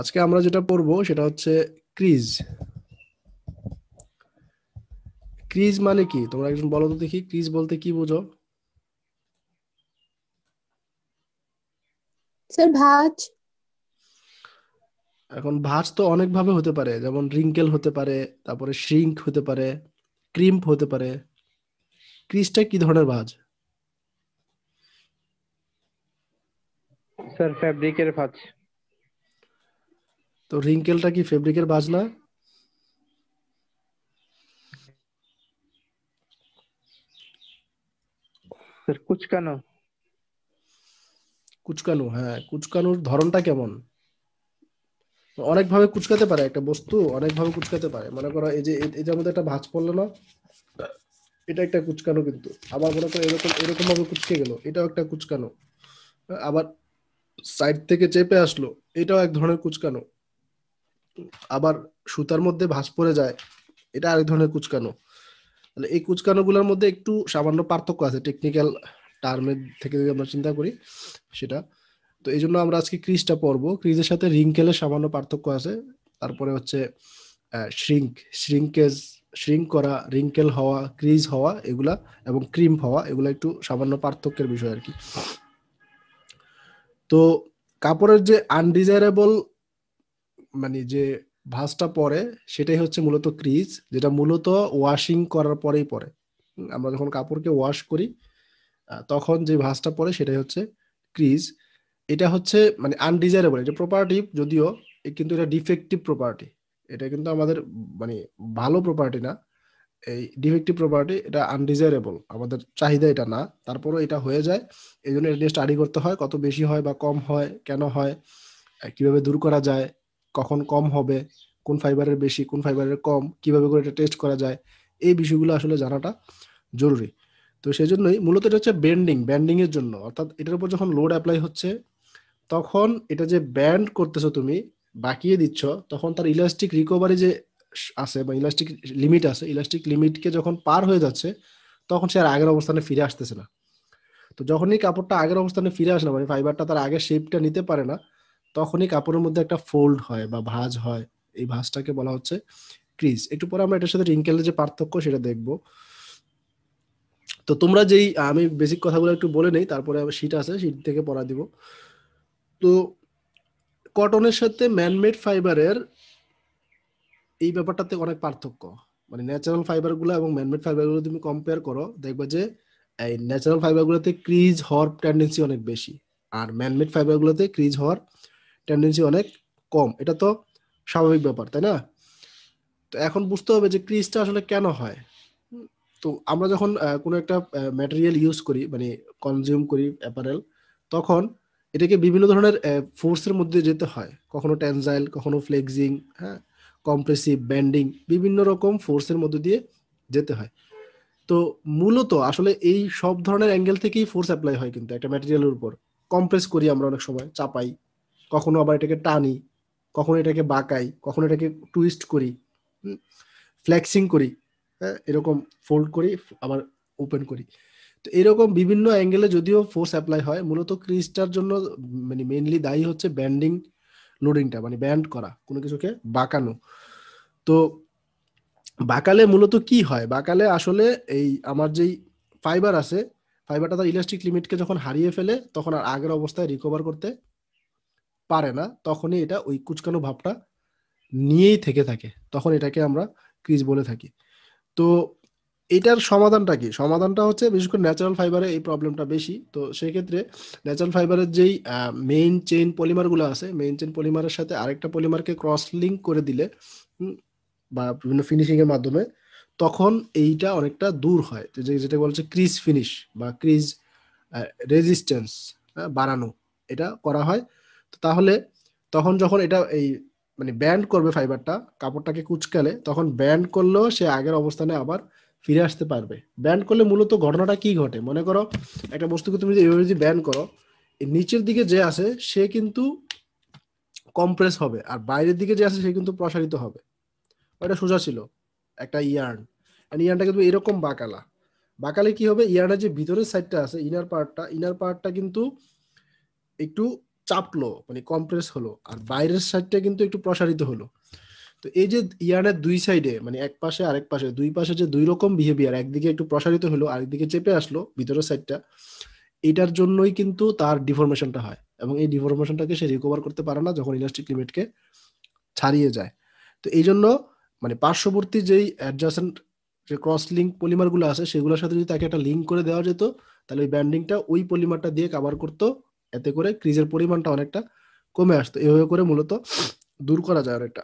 আজকে আমরা যেটা পড়বো সেটা হচ্ছে ক্রিজ ক্রিজ মানে কি তোমরা একজন বলো তো দেখি ক্রিজ বলতে কি বোঝো স্যার ভাঁজ এখন ভাঁজ তো অনেক ভাবে হতে পারে যেমন রিঙ্কেল হতে পারে তারপরে শ্রিঙ্ক হতে পারে ক্রিম্প হতে পারে ক্রিজটা কি ধরনের ভাঁজ স্যার ফ্যাব্রিকের ভাঁজ তো রিঙ্কেলটা কি ফেব্রিকের বাজ না কুচকানো কুচকানো হ্যাঁ কুচকানোর ধরনটা কেমন অনেকভাবে কুচকাতে পারে একটা বস্তু অনেকভাবে কুচকাতে পারে মনে করো এই যে এটার মধ্যে একটা ভাঁজ পড়লো না এটা একটা কুচকানো কিন্তু আবার মনে করো এরকম এরকম ভাবে কুচকে গেল এটাও একটা কুচকানো আবার সাইড থেকে চেপে আসলো এটাও এক ধরনের কুচকানো আবার সুতার মধ্যে ভাস পড়ে যায় এটা আরেক ধরনের কুচকানো তাহলে এই কুচকানোগুলোর মধ্যে একটু সামান্য পার্থক্য আছে টেকনিক্যাল টার্মের থেকে যদি আমরা চিন্তা করি সেটা তো এই জন্য আমরা আজকে ক্রিজটা পরব ক্রিজের সাথে রিঙ্কেলের সামান্য পার্থক্য আছে তারপরে হচ্ছে শ্রিঙ্ক শ্রিঙ্কেজ শ্রিঙ্ক করা রিঙ্কেল হওয়া ক্রিজ হওয়া এগুলা এবং ক্রিম হওয়া এগুলা একটু সামান্য পার্থক্যের বিষয় আর কি তো কাপড়ের যে আনডিজায়ারেবল মানে যে ভাঁজটা পরে সেটাই হচ্ছে মূলত ক্রিজ যেটা মূলত ওয়াশিং করার পরেই পরে আমরা যখন কাপড়কে ওয়াশ করি তখন যে ভাঁজটা পরে সেটাই হচ্ছে ক্রিজ এটা হচ্ছে মানে আনডিজাইরেবল এটা প্রপার্টি যদিও কিন্তু এটা ডিফেক্টিভ প্রপার্টি এটা কিন্তু আমাদের মানে ভালো প্রপার্টি না এই ডিফেক্টিভ প্রপার্টি এটা আনডিজাইরেবল আমাদের চাহিদা এটা না তারপরও এটা হয়ে যায় এই জন্য এটা নিয়ে স্টাডি করতে হয় কত বেশি হয় বা কম হয় কেন হয় কিভাবে দূর করা যায় কখন কম হবে কোন ফাইবারের বেশি কোন ফাইবারের কম কিভাবে করে এটা টেস্ট করা যায় এই বিষয়গুলো আসলে জানাটা জরুরি তো সেই জন্যই মূলত এটা হচ্ছে ব্যান্ডিং ব্যান্ডিংয়ের জন্য অর্থাৎ এটার উপর যখন লোড অ্যাপ্লাই হচ্ছে তখন এটা যে ব্যান্ড করতেছো তুমি বাকিয়ে দিচ্ছ তখন তার ইলাস্টিক রিকভারি যে আছে বা ইলাস্টিক লিমিট আছে ইলাস্টিক লিমিটকে যখন পার হয়ে যাচ্ছে তখন সে আর আগের অবস্থানে ফিরে আসতেছে না তো যখনই কাপড়টা আগের অবস্থানে ফিরে আসে না মানে ফাইবারটা তার আগের শেপটা নিতে পারে না তখনই কাপড়ের মধ্যে একটা ফোল্ড হয় বা ভাজ হয় এই ভাজটাকে বলা হচ্ছে ক্রিজ একটু পরে আমরা এটার সাথে রিঙ্কেলের যে পার্থক্য সেটা দেখব তো তোমরা যেই আমি বেসিক কথাগুলো একটু বলে নেই তারপরে শীত আছে শীত থেকে পড়া দিব তো কটনের সাথে ম্যানমেড ফাইবারের এই ব্যাপারটাতে অনেক পার্থক্য মানে ন্যাচারাল ফাইবারগুলো এবং ম্যানমেড ফাইবারগুলো তুমি কম্পেয়ার করো দেখবে যে এই ন্যাচারাল ফাইবারগুলোতে ক্রিজ হওয়ার টেন্ডেন্সি অনেক বেশি আর ম্যানমেড ফাইবারগুলোতে ক্রিজ হওয়ার টেন্ডেন্সি অনেক কম এটা তো স্বাভাবিক ব্যাপার তাই না তো এখন বুঝতে হবে যে ক্রিজটা আসলে কেন হয় তো আমরা যখন কোনো একটা ম্যাটেরিয়াল ইউজ করি মানে কনজিউম করি অ্যাপারেল তখন এটাকে বিভিন্ন ধরনের ফোর্সের মধ্যে যেতে হয় কখনো ট্যানজাইল কখনো ফ্লেক্সিং হ্যাঁ কম্প্রেসিভ ব্যান্ডিং বিভিন্ন রকম ফোর্সের মধ্যে দিয়ে যেতে হয় তো মূলত আসলে এই সব ধরনের অ্যাঙ্গেল থেকেই ফোর্স অ্যাপ্লাই হয় কিন্তু একটা ম্যাটেরিয়ালের উপর কম্প্রেস করি আমরা অনেক সময় চাপাই কখনো আবার এটাকে টানি কখনো এটাকে বাঁকাই কখনো এটাকে টুইস্ট করি ফ্লেক্সিং করি হ্যাঁ, এরকম ফোল্ড করি আবার ওপেন করি তো এরকম বিভিন্ন অ্যাঙ্গেলে যদিও ফোর্স অ্যাপ্লাই হয় মূলত ক্রিজটার জন্য মানে মেনলি দায়ী হচ্ছে ব্যান্ডিং লোডিংটা মানে ব্যান্ড করা কোনো কিছুকে বাঁকানো তো বাঁকালে মূলত কি হয় বাঁকালে আসলে এই আমার যেই ফাইবার আছে ফাইবারটা তার ইলাস্টিক লিমিটকে যখন হারিয়ে ফেলে তখন আর আগের অবস্থায় রিকভার করতে পারে না তখনই এটা ওই কুচকানো ভাবটা নিয়েই থেকে থাকে তখন এটাকে আমরা ক্রিজ বলে থাকি তো এটার সমাধানটা কি সমাধানটা হচ্ছে বিশেষ করে ন্যাচারাল ফাইবারে এই প্রবলেমটা বেশি তো সেক্ষেত্রে ন্যাচারাল ফাইবারের যেই মেইন চেইন পলিমারগুলো আছে মেইন চেইন পলিমারের সাথে আরেকটা পলিমারকে ক্রস লিঙ্ক করে দিলে বা বিভিন্ন ফিনিশিংয়ের মাধ্যমে তখন এইটা অনেকটা দূর হয় যে যেটা বলছে ক্রিজ ফিনিশ বা ক্রিজ রেজিস্ট্যান্স বাড়ানো এটা করা হয় তাহলে তখন যখন এটা এই মানে ব্যান্ড করবে ফাইবারটা কাপড়টাকে কুচকালে তখন ব্যান্ড করলেও সে আগের অবস্থানে আবার ফিরে আসতে পারবে ব্যান্ড করলে মূলত ঘটনাটা কি ঘটে মনে করো একটা বস্তুকে তুমি এভাবে যদি ব্যান্ড করো নিচের দিকে যে আছে সে কিন্তু কম্প্রেস হবে আর বাইরের দিকে যে আছে সে কিন্তু প্রসারিত হবে এটা সোজা ছিল একটা ইয়ার্ন আর ইয়ার্নটা কিন্তু এরকম বাঁকালা বাঁকালে কি হবে ইয়ার্নের যে ভিতরের সাইডটা আছে ইনার পার্টটা ইনার পার্টটা কিন্তু একটু চাপলো মানে কম্প্রেস হলো আর বাইরের সাইডটা কিন্তু একটু প্রসারিত হলো তো এই যে ইয়ানের দুই সাইডে মানে এক পাশে আরেক পাশে দুই পাশে যে দুই রকম বিহেভিয়ার একদিকে একটু প্রসারিত হলো আরেকদিকে চেপে আসলো ভিতরের সাইডটা এটার জন্যই কিন্তু তার ডিফরমেশনটা হয় এবং এই ডিফরমেশনটাকে সে রিকভার করতে পারে না যখন ইলাস্টিক লিমিটকে ছাড়িয়ে যায় তো এই জন্য মানে পার্শ্ববর্তী যেই অ্যাডজাসেন্ট যে ক্রস লিঙ্ক পলিমারগুলো আছে সেগুলোর সাথে যদি তাকে একটা লিঙ্ক করে দেওয়া যেত তাহলে ওই ব্যান্ডিংটা ওই পলিমারটা দিয়ে কাভার করতো এতে করে ক্রিজের পরিমাণটা অনেকটা কমে আসতো এভাবে করে মূলত দূর করা যায় অনেকটা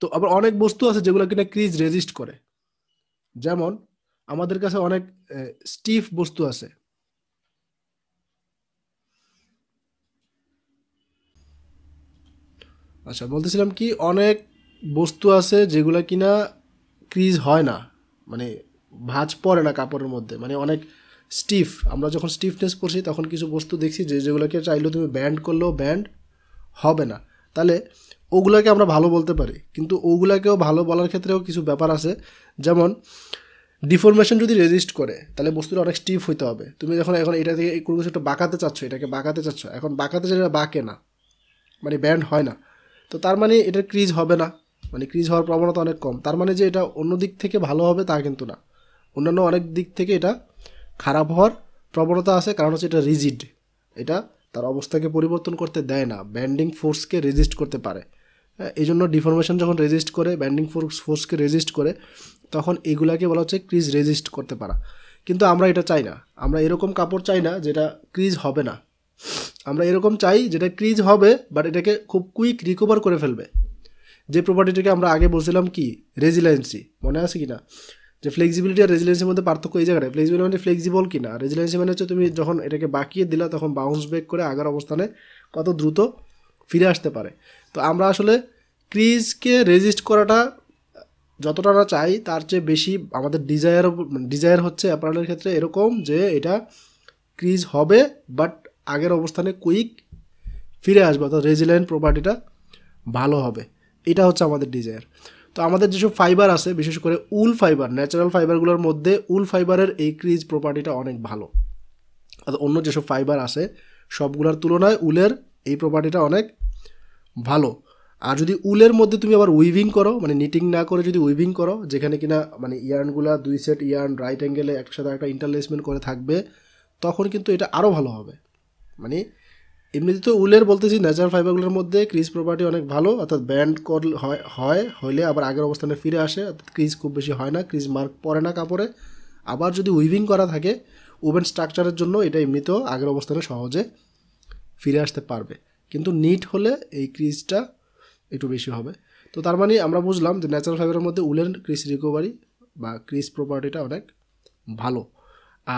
তো আবার অনেক বস্তু আছে যেগুলো কিনা ক্রিজ রেজিস্ট করে যেমন আমাদের কাছে অনেক স্টিফ বস্তু আছে আচ্ছা বলতেছিলাম কি অনেক বস্তু আছে যেগুলো কিনা ক্রিজ হয় না মানে ভাঁজ পড়ে না কাপড়ের মধ্যে মানে অনেক স্টিফ আমরা যখন স্টিফনেস পড়ছি তখন কিছু বস্তু দেখছি যে যেগুলোকে চাইলেও তুমি ব্যান্ড করলেও ব্যান্ড হবে না তাহলে ওগুলোকে আমরা ভালো বলতে পারি কিন্তু ওগুলোকেও ভালো বলার ক্ষেত্রেও কিছু ব্যাপার আছে যেমন ডিফরমেশন যদি রেজিস্ট করে তাহলে বস্তুটা অনেক স্টিফ হইতে হবে তুমি যখন এখন এটা থেকে কোনো কিছু একটা বাঁকাতে চাচ্ছ এটাকে বাঁকাতে চাচ্ছ এখন বাঁকাতে যেটা বাঁকে না মানে ব্যান্ড হয় না তো তার মানে এটা ক্রিজ হবে না মানে ক্রিজ হওয়ার প্রবণতা অনেক কম তার মানে যে এটা অন্য দিক থেকে ভালো হবে তা কিন্তু না অন্যান্য অনেক দিক থেকে এটা খারাপ হওয়ার প্রবণতা আছে কারণ হচ্ছে এটা রিজিড এটা তার অবস্থাকে পরিবর্তন করতে দেয় না ব্যান্ডিং ফোর্সকে রেজিস্ট করতে পারে এই জন্য ডিফরমেশন যখন রেজিস্ট করে ব্যান্ডিং ফোর্স ফোর্সকে রেজিস্ট করে তখন এগুলাকে বলা হচ্ছে ক্রিজ রেজিস্ট করতে পারা কিন্তু আমরা এটা চাই না আমরা এরকম কাপড় চাই না যেটা ক্রিজ হবে না আমরা এরকম চাই যেটা ক্রিজ হবে বাট এটাকে খুব কুইক রিকভার করে ফেলবে যে প্রপার্টিটাকে আমরা আগে বলছিলাম কি রেজিলায়েন্সি মনে আছে কি না যে ফ্লেক্সিবিলিটি আর রেজিলেন্সের মধ্যে পার্থক্য এই জায়গাটা ফ্লেক্সিবিলিটি মানে ফ্লেক্সিবল কি না রেজিলেন্সি মানে হচ্ছে তুমি যখন এটাকে বাঁকিয়ে দিলে তখন বাউন্স ব্যাক করে আগার অবস্থানে কত দ্রুত ফিরে আসতে পারে তো আমরা আসলে ক্রিজকে রেজিস্ট করাটা যতটা না চাই তার চেয়ে বেশি আমাদের ডিজায়ার মানে ডিজায়ার হচ্ছে অ্যাপারেলের ক্ষেত্রে এরকম যে এটা ক্রিজ হবে বাট আগের অবস্থানে কুইক ফিরে আসবে অর্থাৎ রেজিলেন্ট প্রপার্টিটা ভালো হবে এটা হচ্ছে আমাদের ডিজায়ার তো আমাদের যেসব ফাইবার আছে বিশেষ করে উল ফাইবার ন্যাচারাল ফাইবারগুলোর মধ্যে উল ফাইবারের এই ক্রিজ প্রপার্টিটা অনেক ভালো আর অন্য যেসব ফাইবার আছে সবগুলোর তুলনায় উলের এই প্রপার্টিটা অনেক ভালো আর যদি উলের মধ্যে তুমি আবার উইভিং করো মানে নিটিং না করে যদি উইভিং করো যেখানে কিনা মানে ইয়ার্নগুলো দুই সেট ইয়ার্ন রাইট অ্যাঙ্গেলে একসাথে একটা ইন্টারলেসমেন্ট করে থাকবে তখন কিন্তু এটা আরও ভালো হবে মানে এমনিতে তো উলের বলতেছি ন্যাচারাল ফাইবারগুলোর মধ্যে ক্রিজ প্রপার্টি অনেক ভালো অর্থাৎ ব্যান্ড কর হয় হইলে আবার আগের অবস্থানে ফিরে আসে অর্থাৎ ক্রিজ খুব বেশি হয় না ক্রিজ মার্ক পরে না কাপড়ে আবার যদি উইভিং করা থাকে ওভেন স্ট্রাকচারের জন্য এটা এমনিতেও আগের অবস্থানে সহজে ফিরে আসতে পারবে কিন্তু নিট হলে এই ক্রিজটা একটু বেশি হবে তো তার মানে আমরা বুঝলাম যে ন্যাচারাল ফাইবারের মধ্যে উলের ক্রিজ রিকভারি বা ক্রিজ প্রপার্টিটা অনেক ভালো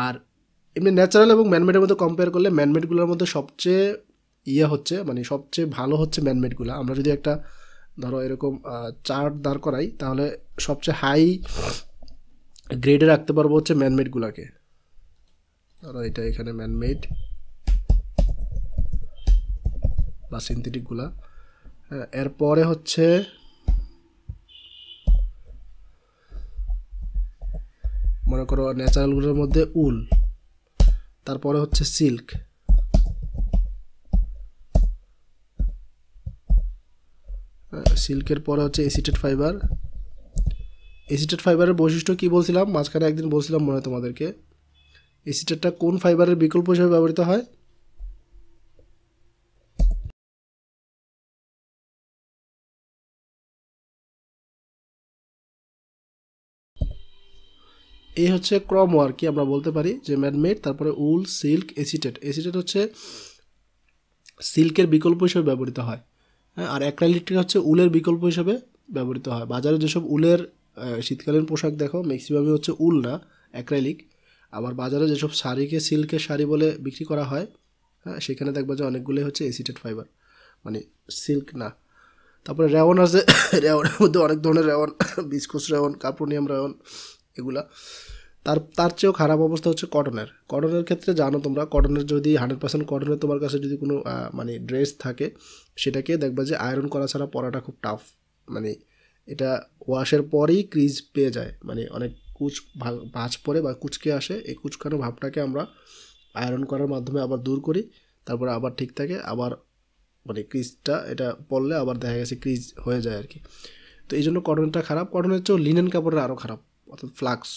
আর এমনি ন্যাচারাল এবং ম্যানমেডের মধ্যে কম্পেয়ার করলে ম্যানমেডগুলোর মধ্যে সবচেয়ে ইয়ে হচ্ছে মানে সবচেয়ে ভালো হচ্ছে ম্যানমেডগুলো আমরা যদি একটা ধরো এরকম চার্ট দাঁড় করাই তাহলে সবচেয়ে হাই গ্রেডে রাখতে পারবো হচ্ছে ম্যানমেডগুলোকে ধরো এটা এখানে ম্যানমেড বা সিনথেটিকগুলা এরপরে হচ্ছে মনে করো ন্যাচারালগুলোর মধ্যে উল তারপরে হচ্ছে সিল্ক সিল্কের পরে হচ্ছে এসিটেড ফাইবার এসিটেড ফাইবারের বৈশিষ্ট্য কি বলছিলাম মাঝখানে একদিন বলছিলাম মনে তোমাদেরকে এসিটেডটা কোন ফাইবারের বিকল্প হিসেবে ব্যবহৃত হয় এই হচ্ছে ক্রম ওয়ার্ক কি আমরা বলতে পারি যে ম্যানমেড তারপরে উল সিল্ক এসিটেট এসিটেট হচ্ছে সিল্কের বিকল্প হিসেবে ব্যবহৃত হয় হ্যাঁ আর অ্যাক্রাইলিকটা হচ্ছে উলের বিকল্প হিসেবে ব্যবহৃত হয় বাজারে যেসব উলের শীতকালীন পোশাক দেখো ম্যাক্সিমামই হচ্ছে উল না অ্যাক্রাইলিক আবার বাজারে যেসব শাড়িকে সিল্কের শাড়ি বলে বিক্রি করা হয় হ্যাঁ সেখানে দেখবা যে অনেকগুলোই হচ্ছে এসিটেড ফাইবার মানে সিল্ক না তারপরে রেওয়ন আছে রেওয়ানের মধ্যে অনেক ধরনের রেওয়ান বিস্কুস রেওয়ান কাপ্রোনিয়াম রেওয়ান এগুলা তার তার চেয়েও খারাপ অবস্থা হচ্ছে কটনের কটনের ক্ষেত্রে জানো তোমরা কটনের যদি হান্ড্রেড পার্সেন্ট কটনের তোমার কাছে যদি কোনো মানে ড্রেস থাকে সেটাকে দেখবা যে আয়রন করা ছাড়া পরাটা খুব টাফ মানে এটা ওয়াশের পরেই ক্রিজ পেয়ে যায় মানে অনেক কুচ ভাঁজ পরে বা কুচকে আসে এই কুচকানো ভাবটাকে আমরা আয়রন করার মাধ্যমে আবার দূর করি তারপরে আবার ঠিক থাকে আবার মানে ক্রিজটা এটা পড়লে আবার দেখা গেছে ক্রিজ হয়ে যায় আর কি তো এই জন্য কটনটা খারাপ কটনের চেয়েও লিনেন কাপড়ের আরও খারাপ অর্থাৎ ফ্লাক্স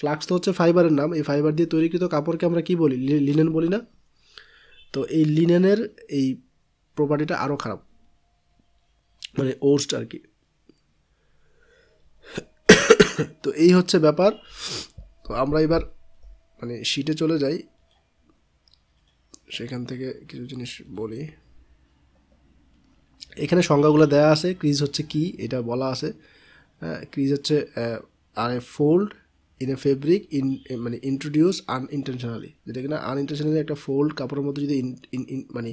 ফ্লাক্স তো হচ্ছে ফাইবারের নাম এই ফাইবার দিয়ে তৈরিকৃত কাপড়কে আমরা কি বলি লিনেন বলি না তো এই লিনেনের এই প্রপার্টিটা আরও খারাপ মানে ওস্ট আর কি তো এই হচ্ছে ব্যাপার তো আমরা এবার মানে শীটে চলে যাই সেখান থেকে কিছু জিনিস বলি এখানে সংজ্ঞাগুলো দেয়া আছে ক্রিজ হচ্ছে কি এটা বলা আছে ক্রিজ হচ্ছে আর a fold in a fabric in মানে ইন্ট্রোডিউস আনইনটেনশনালি যেটা কিনা আনইনটেনশনালি একটা ফোল্ড কাপড়ের মধ্যে যদি মানে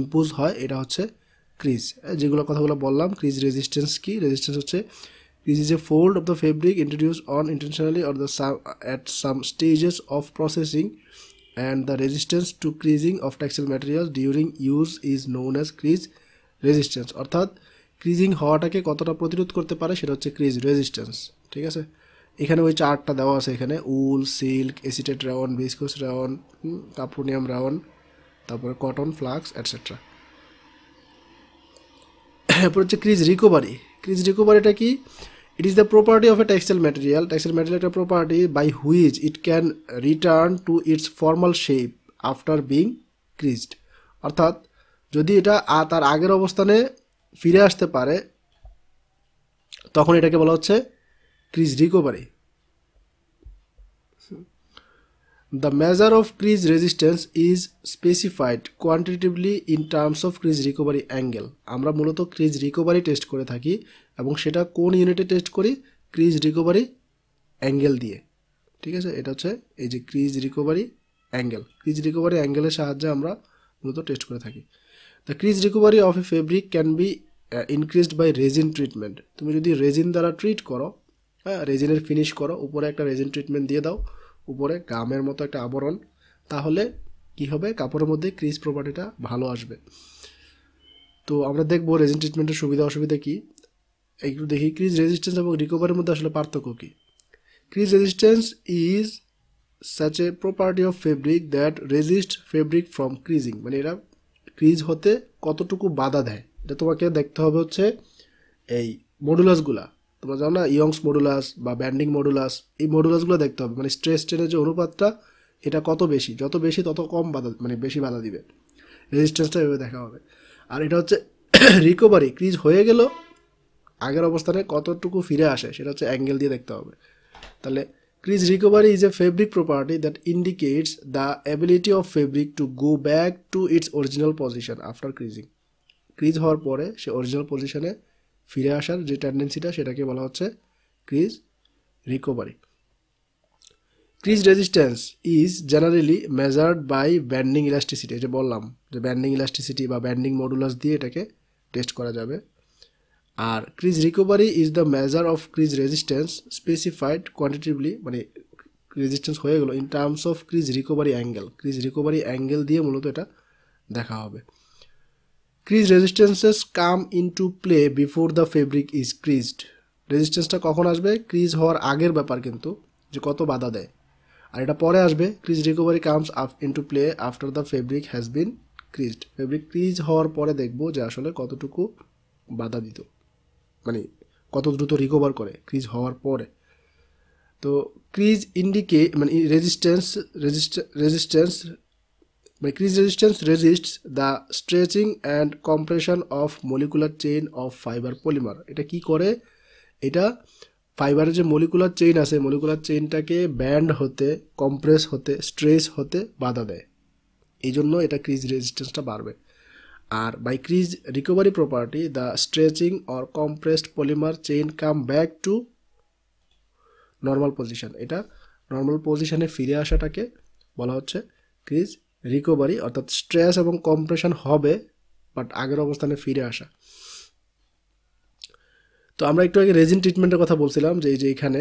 ইম্পোজ হয় এটা হচ্ছে ক্রিজ যেগুলো কথাগুলো বললাম ক্রিজ রেজিস্ট্যান্স কি রেজিস্ট্যান্স হচ্ছে crease is a fold of the fabric introduce unintentionally or the some at some stages of processing and the resistance to creasing of textile material during use is known as crease resistance অর্থাৎ creasing হওয়াটাকে কতটা প্রতিরোধ করতে পারে সেটা হচ্ছে crease resistance ঠিক আছে এখানে ওই চারটা দেওয়া আছে এখানে উল সিল্ক এসিটেট রাওয়ন বিস্কুস রাওয়ন কাপুনিয়াম রাওয়ন তারপরে কটন ফ্লাক্স অ্যাটসেট্রা এরপর হচ্ছে ক্রিজ রিকোভারি ক্রিজ রিকোভারিটা কি it is the property of a textile material textile material একটা property by which it can return to its formal shape after being creased অর্থাৎ যদি এটা তার আগের অবস্থানে ফিরে আসতে পারে তখন এটাকে বলা হচ্ছে crease recovery the measure of crease resistance is specified quantitatively in terms of crease recovery angle আমরা মূলত ক্রিজ রিকভারি টেস্ট করে থাকি এবং সেটা কোন ইউনিটে টেস্ট করি ক্রিজ রিকভারি অ্যাঙ্গেল দিয়ে ঠিক আছে এটা হচ্ছে এই যে crease recovery angle crease recovery অ্যাঙ্গেলের সাহায্যে আমরা মূলত টেস্ট করে থাকি the crease recovery of a fabric can be increased by resin treatment তুমি যদি রেজিন দ্বারা ট্রিট করো হ্যাঁ রেজিনের ফিনিশ করো উপরে একটা রেজিন ট্রিটমেন্ট দিয়ে দাও উপরে গামের মতো একটা আবরণ তাহলে কি হবে কাপড়ের মধ্যে ক্রিজ প্রপার্টিটা ভালো আসবে তো আমরা দেখবো রেজিন ট্রিটমেন্টের সুবিধা অসুবিধা কী একটু দেখি ক্রিজ রেজিস্ট্যান্স এবং রিকভারির মধ্যে আসলে পার্থক্য কী crease resistance is such a property of fabric that resist fabric from creasing মানে এরা ক্রিজ হতে কতটুকু বাধা দেয় এটা তোমাকে দেখতে হবে হচ্ছে এই মডুলাসগুলা তোমরা জানো না ইয়ংস মডুলাস বা ব্যান্ডিং মডুলাস এই মডুলাসগুলো দেখতে হবে মানে স্ট্রেস ট্রেনের যে অনুপাতটা এটা কত বেশি যত বেশি তত কম বাধা মানে বেশি বাধা দিবে রেজিস্ট্যান্সটা এভাবে দেখা হবে আর এটা হচ্ছে রিকভারি ক্রিজ হয়ে গেল আগের অবস্থানে কতটুকু ফিরে আসে সেটা হচ্ছে অ্যাঙ্গেল দিয়ে দেখতে হবে তাহলে Crease recovery is a fabric property that indicates the ability of fabric to go back to its original position after creasing. Crease হওয়ার পরে সে অরিজিনাল পজিশনে ফিরে আসার যে টেন্ডেন্সিটা সেটাকে বলা হচ্ছে crease recovery crease resistance is generally measured by bending elasticity এটা বললাম যে ব্যান্ডিং ইলাস্টিসিটি বা ব্যান্ডিং মডুলাস দিয়ে এটাকে টেস্ট করা যাবে আর crease recovery is the measure of crease resistance specified quantitatively মানে রেজিস্ট্যান্স হয়ে গেলো in terms of crease recovery angle crease recovery angle দিয়ে মূলত এটা দেখা হবে crease resistances come into play before the fabric is creased রেজিস্ট্যান্সটা কখন আসবে ক্রিজ হওয়ার আগের ব্যাপার কিন্তু যে কত বাধা দেয় আর এটা পরে আসবে crease recovery comes up into play after the fabric has been creased fabric crease হওয়ার পরে দেখব যে আসলে কতটুকু বাধা দিত মানে কত দ্রুত রিকভার করে ক্রিজ হওয়ার পরে তো ক্রিজ ইন্ডিকে মানে রেজিস্ট্যান্স রেজিস্ট্যান্স মানে crease resistance resists the stretching and compression of molecular chain of fibre polymer এটা কি করে এটা ফাইবারের যে মলিকুলার চেইন আছে মলিকুলার চেইনটাকে ব্যান্ড হতে কম্প্রেস হতে স্ট্রেস হতে বাধা দেয় এই জন্য এটা ক্রিজ রেজিস্ট্যান্সটা বাড়বে আর by crease recovery property the stretching or compressed polymer chain come back to normal position এটা নর্মাল পজিশনে ফিরে আসাটাকে বলা হচ্ছে ক্রিজ রিকভারি অর্থাৎ স্ট্রেস এবং কম্প্রেশন হবে বাট আগের অবস্থানে ফিরে আসা তো আমরা একটু আগে রেজিন ট্রিটমেন্টের কথা বলছিলাম যে এই যে এখানে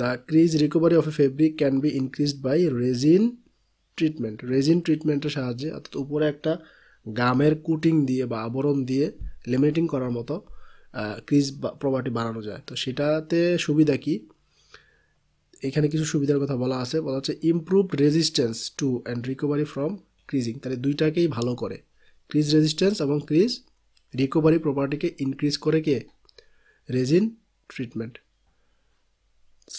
the crease recovery of a fabric can be increased by resin treatment resin ট্রিটমেন্টের সাহায্যে অর্থাৎ উপরে একটা গামের কুটিং দিয়ে বা আবরণ দিয়ে লেমিনেটিং করার মতো ক্রিজ প্রপার্টি বানানো যায় তো সেটাতে সুবিধা কি এখানে কিছু সুবিধার কথা বলা আছে বলা হচ্ছে improve resistance to and recovery from creasing তাহলে দুইটাকেই ভালো করে ক্রিজ রেজিস্ট্যান্স এবং ক্রিজ রিকভারি প্রপার্টিকে ইনক্রিজ করে কে রেজিন ট্রিটমেন্ট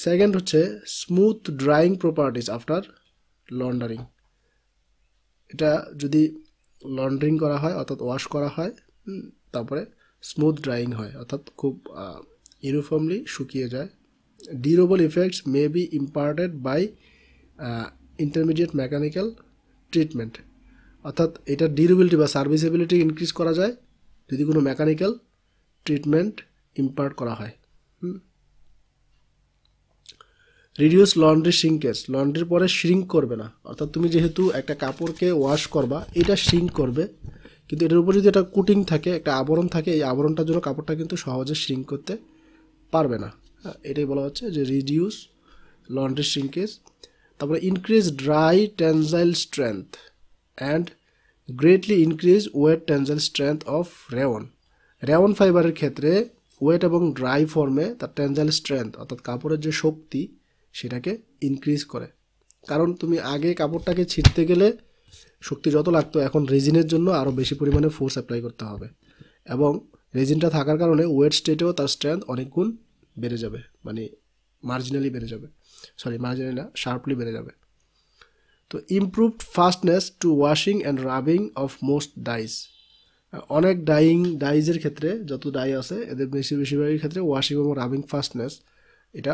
সেকেন্ড হচ্ছে smooth drying properties after laundering এটা যদি লন্ড্রিং করা হয় অর্থাৎ ওয়াশ করা হয় তারপরে স্মুথ ড্রাইং হয় অর্থাৎ খুব ইউনিফর্মলি শুকিয়ে যায় durable effects may be imparted by intermediate mechanical treatment অর্থাৎ এটা ডিউরেবিলিটি বা সার্ভিসেবিলিটি ইনক্রিজ করা যায় যদি কোনো মেকানিক্যাল ট্রিটমেন্ট ইম্পার্ট করা হয় রিডিউস লন্ড্রি শ্রিঙ্কেজ লন্ড্রির পরে শ্রিঙ্ক করবে না অর্থাৎ তুমি যেহেতু একটা কাপড়কে ওয়াশ করবা এটা শ্রিঙ্ক করবে কিন্তু এটার উপর যদি একটা কুটিং থাকে একটা আবরণ থাকে এই আবরণটার জন্য কাপড়টা কিন্তু সহজে শ্রিঙ্ক করতে পারবে না হ্যাঁ, এটাই বলা হচ্ছে যে রিডিউস লন্ড্রি শ্রিঙ্কেজ তারপরে increase dry tensile strength and greatly increase wet tensile strength of rayon rayon ফাইবারের ক্ষেত্রে ওয়েট এবং ড্রাই ফর্মে তার টেনজাইল স্ট্রেংথ অর্থাৎ কাপড়ের যে শক্তি সেটাকে ইনক্রিজ করে কারণ তুমি আগে কাপড়টাকে ছিঁড়তে গেলে শক্তি যত লাগতো এখন রেজিনের জন্য আরও বেশি পরিমাণে ফোর্স অ্যাপ্লাই করতে হবে এবং রেজিনটা থাকার কারণে ওয়েট স্টেটেও তার স্ট্রেংথ অনেক গুণ বেড়ে যাবে মানে মার্জিনালি বেড়ে যাবে সরি মার্জিনালি না শার্পলি বেড়ে যাবে তো improved fastness to washing and rubbing of most dyes অনেক ডাইং ডাইজের ক্ষেত্রে যত ডাই আছে এদের বেশি বেশিরভাগের ক্ষেত্রে ওয়াশিং এবং রাবিং ফাস্টনেস এটা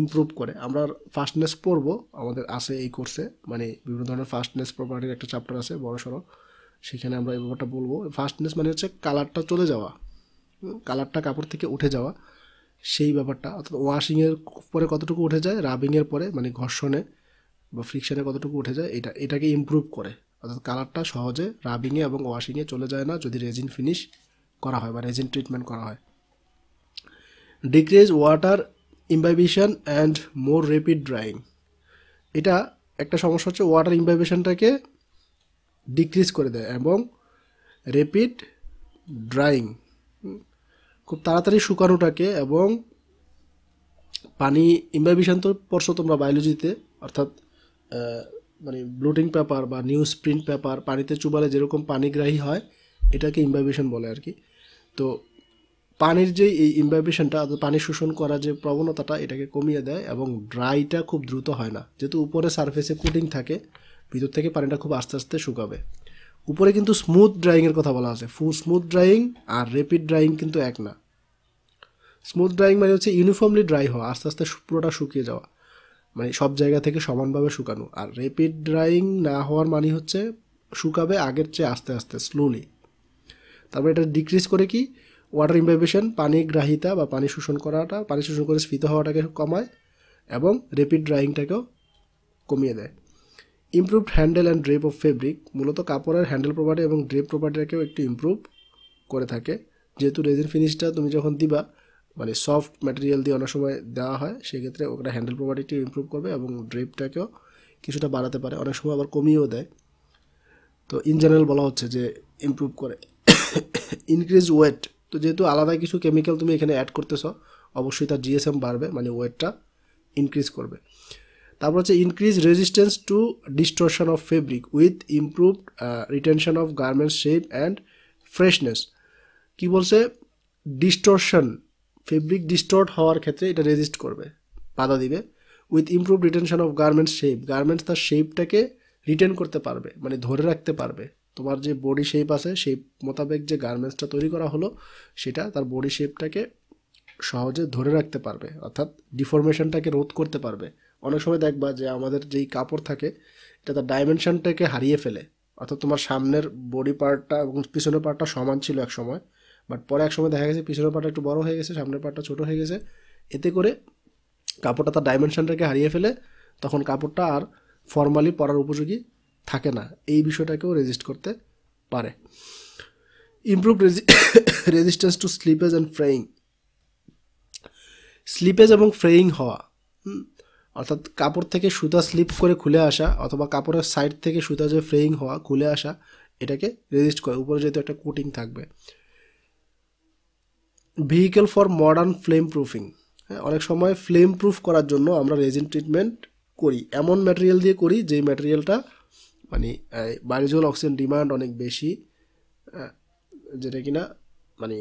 ইমপ্রুভ করে আমরা ফাস্টনেস পড়ব আমাদের আছে এই কোর্সে মানে বিভিন্ন ধরনের ফাস্টনেস প্রপার্টির একটা চ্যাপ্টার আছে বড় সড়ো সেখানে আমরা এই ব্যাপারটা বলবো ফাস্টনেস মানে হচ্ছে কালারটা চলে যাওয়া কালারটা কাপড় থেকে উঠে যাওয়া সেই ব্যাপারটা অর্থাৎ ওয়াশিংয়ের পরে কতটুকু উঠে যায় রাবিংয়ের পরে মানে ঘর্ষণে বা ফ্রিকশানে কতটুকু উঠে যায় এটা এটাকে ইম্প্রুভ করে অর্থাৎ কালারটা সহজে রাবিংয়ে এবং ওয়াশিংয়ে চলে যায় না যদি রেজিন ফিনিশ করা হয় বা রেজিন ট্রিটমেন্ট করা হয় decrease water imbibition and more rapid drying এটা একটা সমস্যা হচ্ছে ওয়াটার ইম্বাইবেশনটাকে ডিক্রিজ করে দেয় এবং রেপিড ড্রাইং খুব তাড়াতাড়ি শুকানোটাকে এবং পানি ইম্বাইবেশন তো পড়ছো তোমরা বায়োলজিতে অর্থাৎ মানে ব্লুটিং পেপার বা নিউজ প্রিন্ট পেপার পানিতে চুবালে যেরকম পানিগ্রাহী হয় এটাকে ইম্বাইবেশন বলে আর কি তো পানির যে এই অর্থাৎ পানি শোষণ করার যে প্রবণতাটা এটাকে কমিয়ে দেয় এবং ড্রাইটা খুব দ্রুত হয় না যেহেতু উপরে সারফেসে কুটিং থাকে ভিতর থেকে পানিটা খুব আস্তে আস্তে শুকাবে উপরে কিন্তু স্মুথ ড্রাইংয়ের কথা বলা আছে ফুল স্মুথ ড্রাইং আর র্যাপিড ড্রাইং কিন্তু এক না স্মুথ ড্রাইং মানে হচ্ছে ইউনিফর্মলি ড্রাই হওয়া আস্তে আস্তে পুরোটা শুকিয়ে যাওয়া মানে সব জায়গা থেকে সমানভাবে শুকানো আর র্যাপিড ড্রাইং না হওয়ার মানে হচ্ছে শুকাবে আগের চেয়ে আস্তে আস্তে স্লোলি তারপরে এটা ডিক্রিজ করে কি ওয়াটার ইমভাইবেশন পানি গ্রাহিতা বা পানি শোষণ করাটা পানি শোষণ করে স্ফীত হওয়াটাকে কমায় এবং র্যাপিড ড্রাইংটাকেও কমিয়ে দেয় improved handle and drape of fabric মূলত কাপড়ের হ্যান্ডেল প্রপার্টি এবং ড্রেপ প্রপার্টিটাকেও একটু ইমপ্রুভ করে থাকে যেহেতু রেজিন ফিনিশটা তুমি যখন দিবা মানে সফট ম্যাটেরিয়াল দিয়ে অনেক সময় দেওয়া হয় সেক্ষেত্রে ওটা হ্যান্ডেল প্রপার্টিটি ইমপ্রুভ করবে এবং ড্রেপটাকেও কিছুটা বাড়াতে পারে অনেক সময় আবার কমিয়েও দেয় তো ইন জেনারেল বলা হচ্ছে যে ইমপ্রুভ করে ইনক্রিজ ওয়েট তো যেহেতু আলাদা কিছু কেমিক্যাল তুমি এখানে অ্যাড করতেছ অবশ্যই তার জিএসএম বাড়বে মানে ওয়েটটা ইনক্রিজ করবে তারপর হচ্ছে increase resistance to distortion of fabric with improve retention of garments shape and freshness কি বলছে ডিস্টরশন ফেব্রিক ডিস্টর্ট হওয়ার ক্ষেত্রে এটা রেজিস্ট করবে বাধা দিবে with improve retention of garments shape garments তার শেপটাকে রিটেন করতে পারবে মানে ধরে রাখতে পারবে তোমার যে বডি শেপ আছে সেই মোতাবেক যে গার্মেন্টসটা তৈরি করা হলো সেটা তার বডি শেপটাকে সহজে ধরে রাখতে পারবে অর্থাৎ ডিফরমেশনটাকে রোধ করতে পারবে অনেক সময় দেখবা যে আমাদের যেই কাপড় থাকে এটা তার ডাইমেনশনটাকে হারিয়ে ফেলে অর্থাৎ তোমার সামনের বডি পার্টটা এবং পিছনের পার্টটা সমান ছিল এক সময় বাট পরে এক সময় দেখা গেছে পিছনের পার্টটা একটু বড় হয়ে গেছে সামনের পার্টটা ছোট হয়ে গেছে এতে করে কাপড়টা তার ডাইমেনশনটাকে হারিয়ে ফেলে তখন কাপড়টা আর ফর্মালি পরার উপযোগী থাকে না এই বিষয়টাকেও রেজিস্ট করতে পারে improve resistance to slippage and fraying slippage এবং ফ্রেইং হওয়া অর্থাৎ কাপড় থেকে সুতা স্লিপ করে খুলে আসা অথবা কাপড়ের সাইড থেকে সুতা যে ফ্রেইং হওয়া খুলে আসা এটাকে রেজিস্ট করে উপরে যেহেতু একটা কোটিং থাকবে vehicle for modern flame proofing হ্যাঁ অনেক সময় ফ্লেম প্রুফ করার জন্য আমরা রেজিন ট্রিটমেন্ট করি এমন ম্যাটেরিয়াল দিয়ে করি যেই ম্যাটেরিয়ালটা মানে বায়োজল অক্সিজেন ডিমান্ড অনেক বেশি যেটা কি না মানে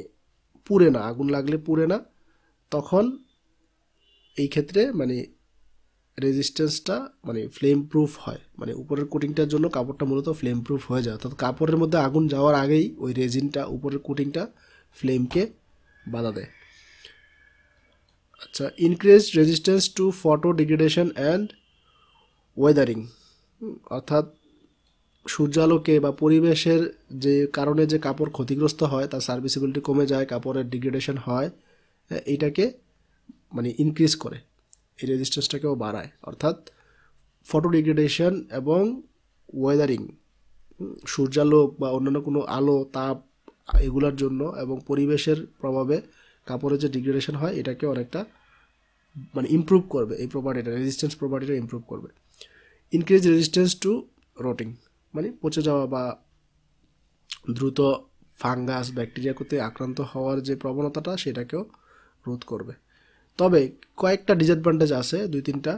পুড়ে না আগুন লাগলে পুড়ে না তখন এই ক্ষেত্রে মানে রেজিস্ট্যান্সটা মানে ফ্লেম প্রুফ হয় মানে উপরের কোটিংটার জন্য কাপড়টা মূলত ফ্লেম প্রুফ হয়ে যায় অর্থাৎ কাপড়ের মধ্যে আগুন যাওয়ার আগেই ওই রেজিনটা উপরের কোটিংটা ফ্লেমকে বাধা দেয় আচ্ছা increase resistance to photo degradation and weathering অর্থাৎ সূর্যালোকে বা পরিবেশের যে কারণে যে কাপড় ক্ষতিগ্রস্ত হয় তার সার্ভিসিবিলিটি কমে যায় কাপড়ের ডিগ্রেডেশন হয় এইটাকে মানে ইনক্রিজ করে এই রেজিস্ট্যান্সটাকেও বাড়ায় অর্থাৎ ফটো ডিগ্রেডেশন এবং ওয়েদারিং সূর্যালোক বা অন্যান্য কোনো আলো তাপ এগুলার জন্য এবং পরিবেশের প্রভাবে কাপড়ের যে ডিগ্রেডেশন হয় এটাকে অনেকটা মানে ইম্প্রুভ করবে এই প্রপার্টিটা রেজিস্ট্যান্স প্রপার্টিটা ইম্প্রুভ করবে ইনক্রিজ রেজিস্ট্যান্স টু রোটিং মানে পচে যাওয়া বা দ্রুত ফাঙ্গাস ব্যাকটেরিয়াতে আক্রান্ত হওয়ার যে প্রবণতাটা সেটাকেও রোধ করবে তবে কয়েকটা ডিসঅ্যাডভান্টেজ আছে দুই তিনটা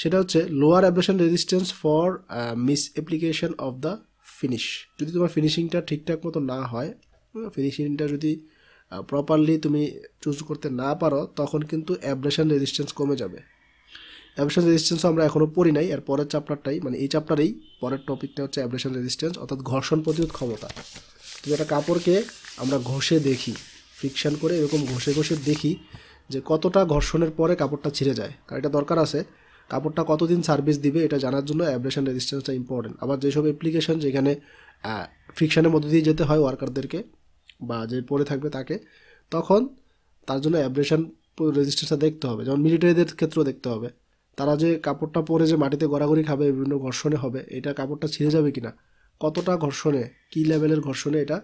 সেটা হচ্ছে lower abrasion resistance for misapplication of the finish যদি তোমার ফিনিশিংটা ঠিকঠাক মতো না হয় ফিনিশিংটা যদি প্রপারলি uh, তুমি চুজ করতে না পারো তখন কিন্তু অ্যাব্রেশন রেজিস্ট্যান্স কমে যাবে অ্যাবরেশন রেজিস্ট্যান্স আমরা এখনও পড়ি নাই আর পরের চাপ্টারটাই মানে এই চাপ্টারেই পরের টপিকটা হচ্ছে অ্যাবরেশন রেজিস্ট্যান্স অর্থাৎ ঘর্ষণ প্রতিরোধ ক্ষমতা তো একটা কাপড়কে আমরা ঘষে দেখি ফ্রিকশান করে এরকম ঘষে ঘষে দেখি যে কতটা ঘর্ষণের পরে কাপড়টা ছিঁড়ে যায় কারণ এটা দরকার আছে কাপড়টা কতদিন সার্ভিস দিবে এটা জানার জন্য অ্যাব্রেশন রেজিস্ট্যান্সটা ইম্পর্টেন্ট আবার যেসব অ্যাপ্লিকেশান যেখানে ফ্রিকশানের মধ্যে দিয়ে যেতে হয় ওয়ার্কারদেরকে বা যে পড়ে থাকবে তাকে তখন তার জন্য অ্যাব্রেশন রেজিস্ট্যান্সটা দেখতে হবে যেমন মিলিটারিদের ক্ষেত্রেও দেখতে হবে তারা যে কাপড়টা পরে যে মাটিতে গড়াগড়ি খাবে বিভিন্ন ঘর্ষণে হবে এটা কাপড়টা ছিঁড়ে যাবে কি না কতটা ঘর্ষণে কী লেভেলের ঘর্ষণে এটা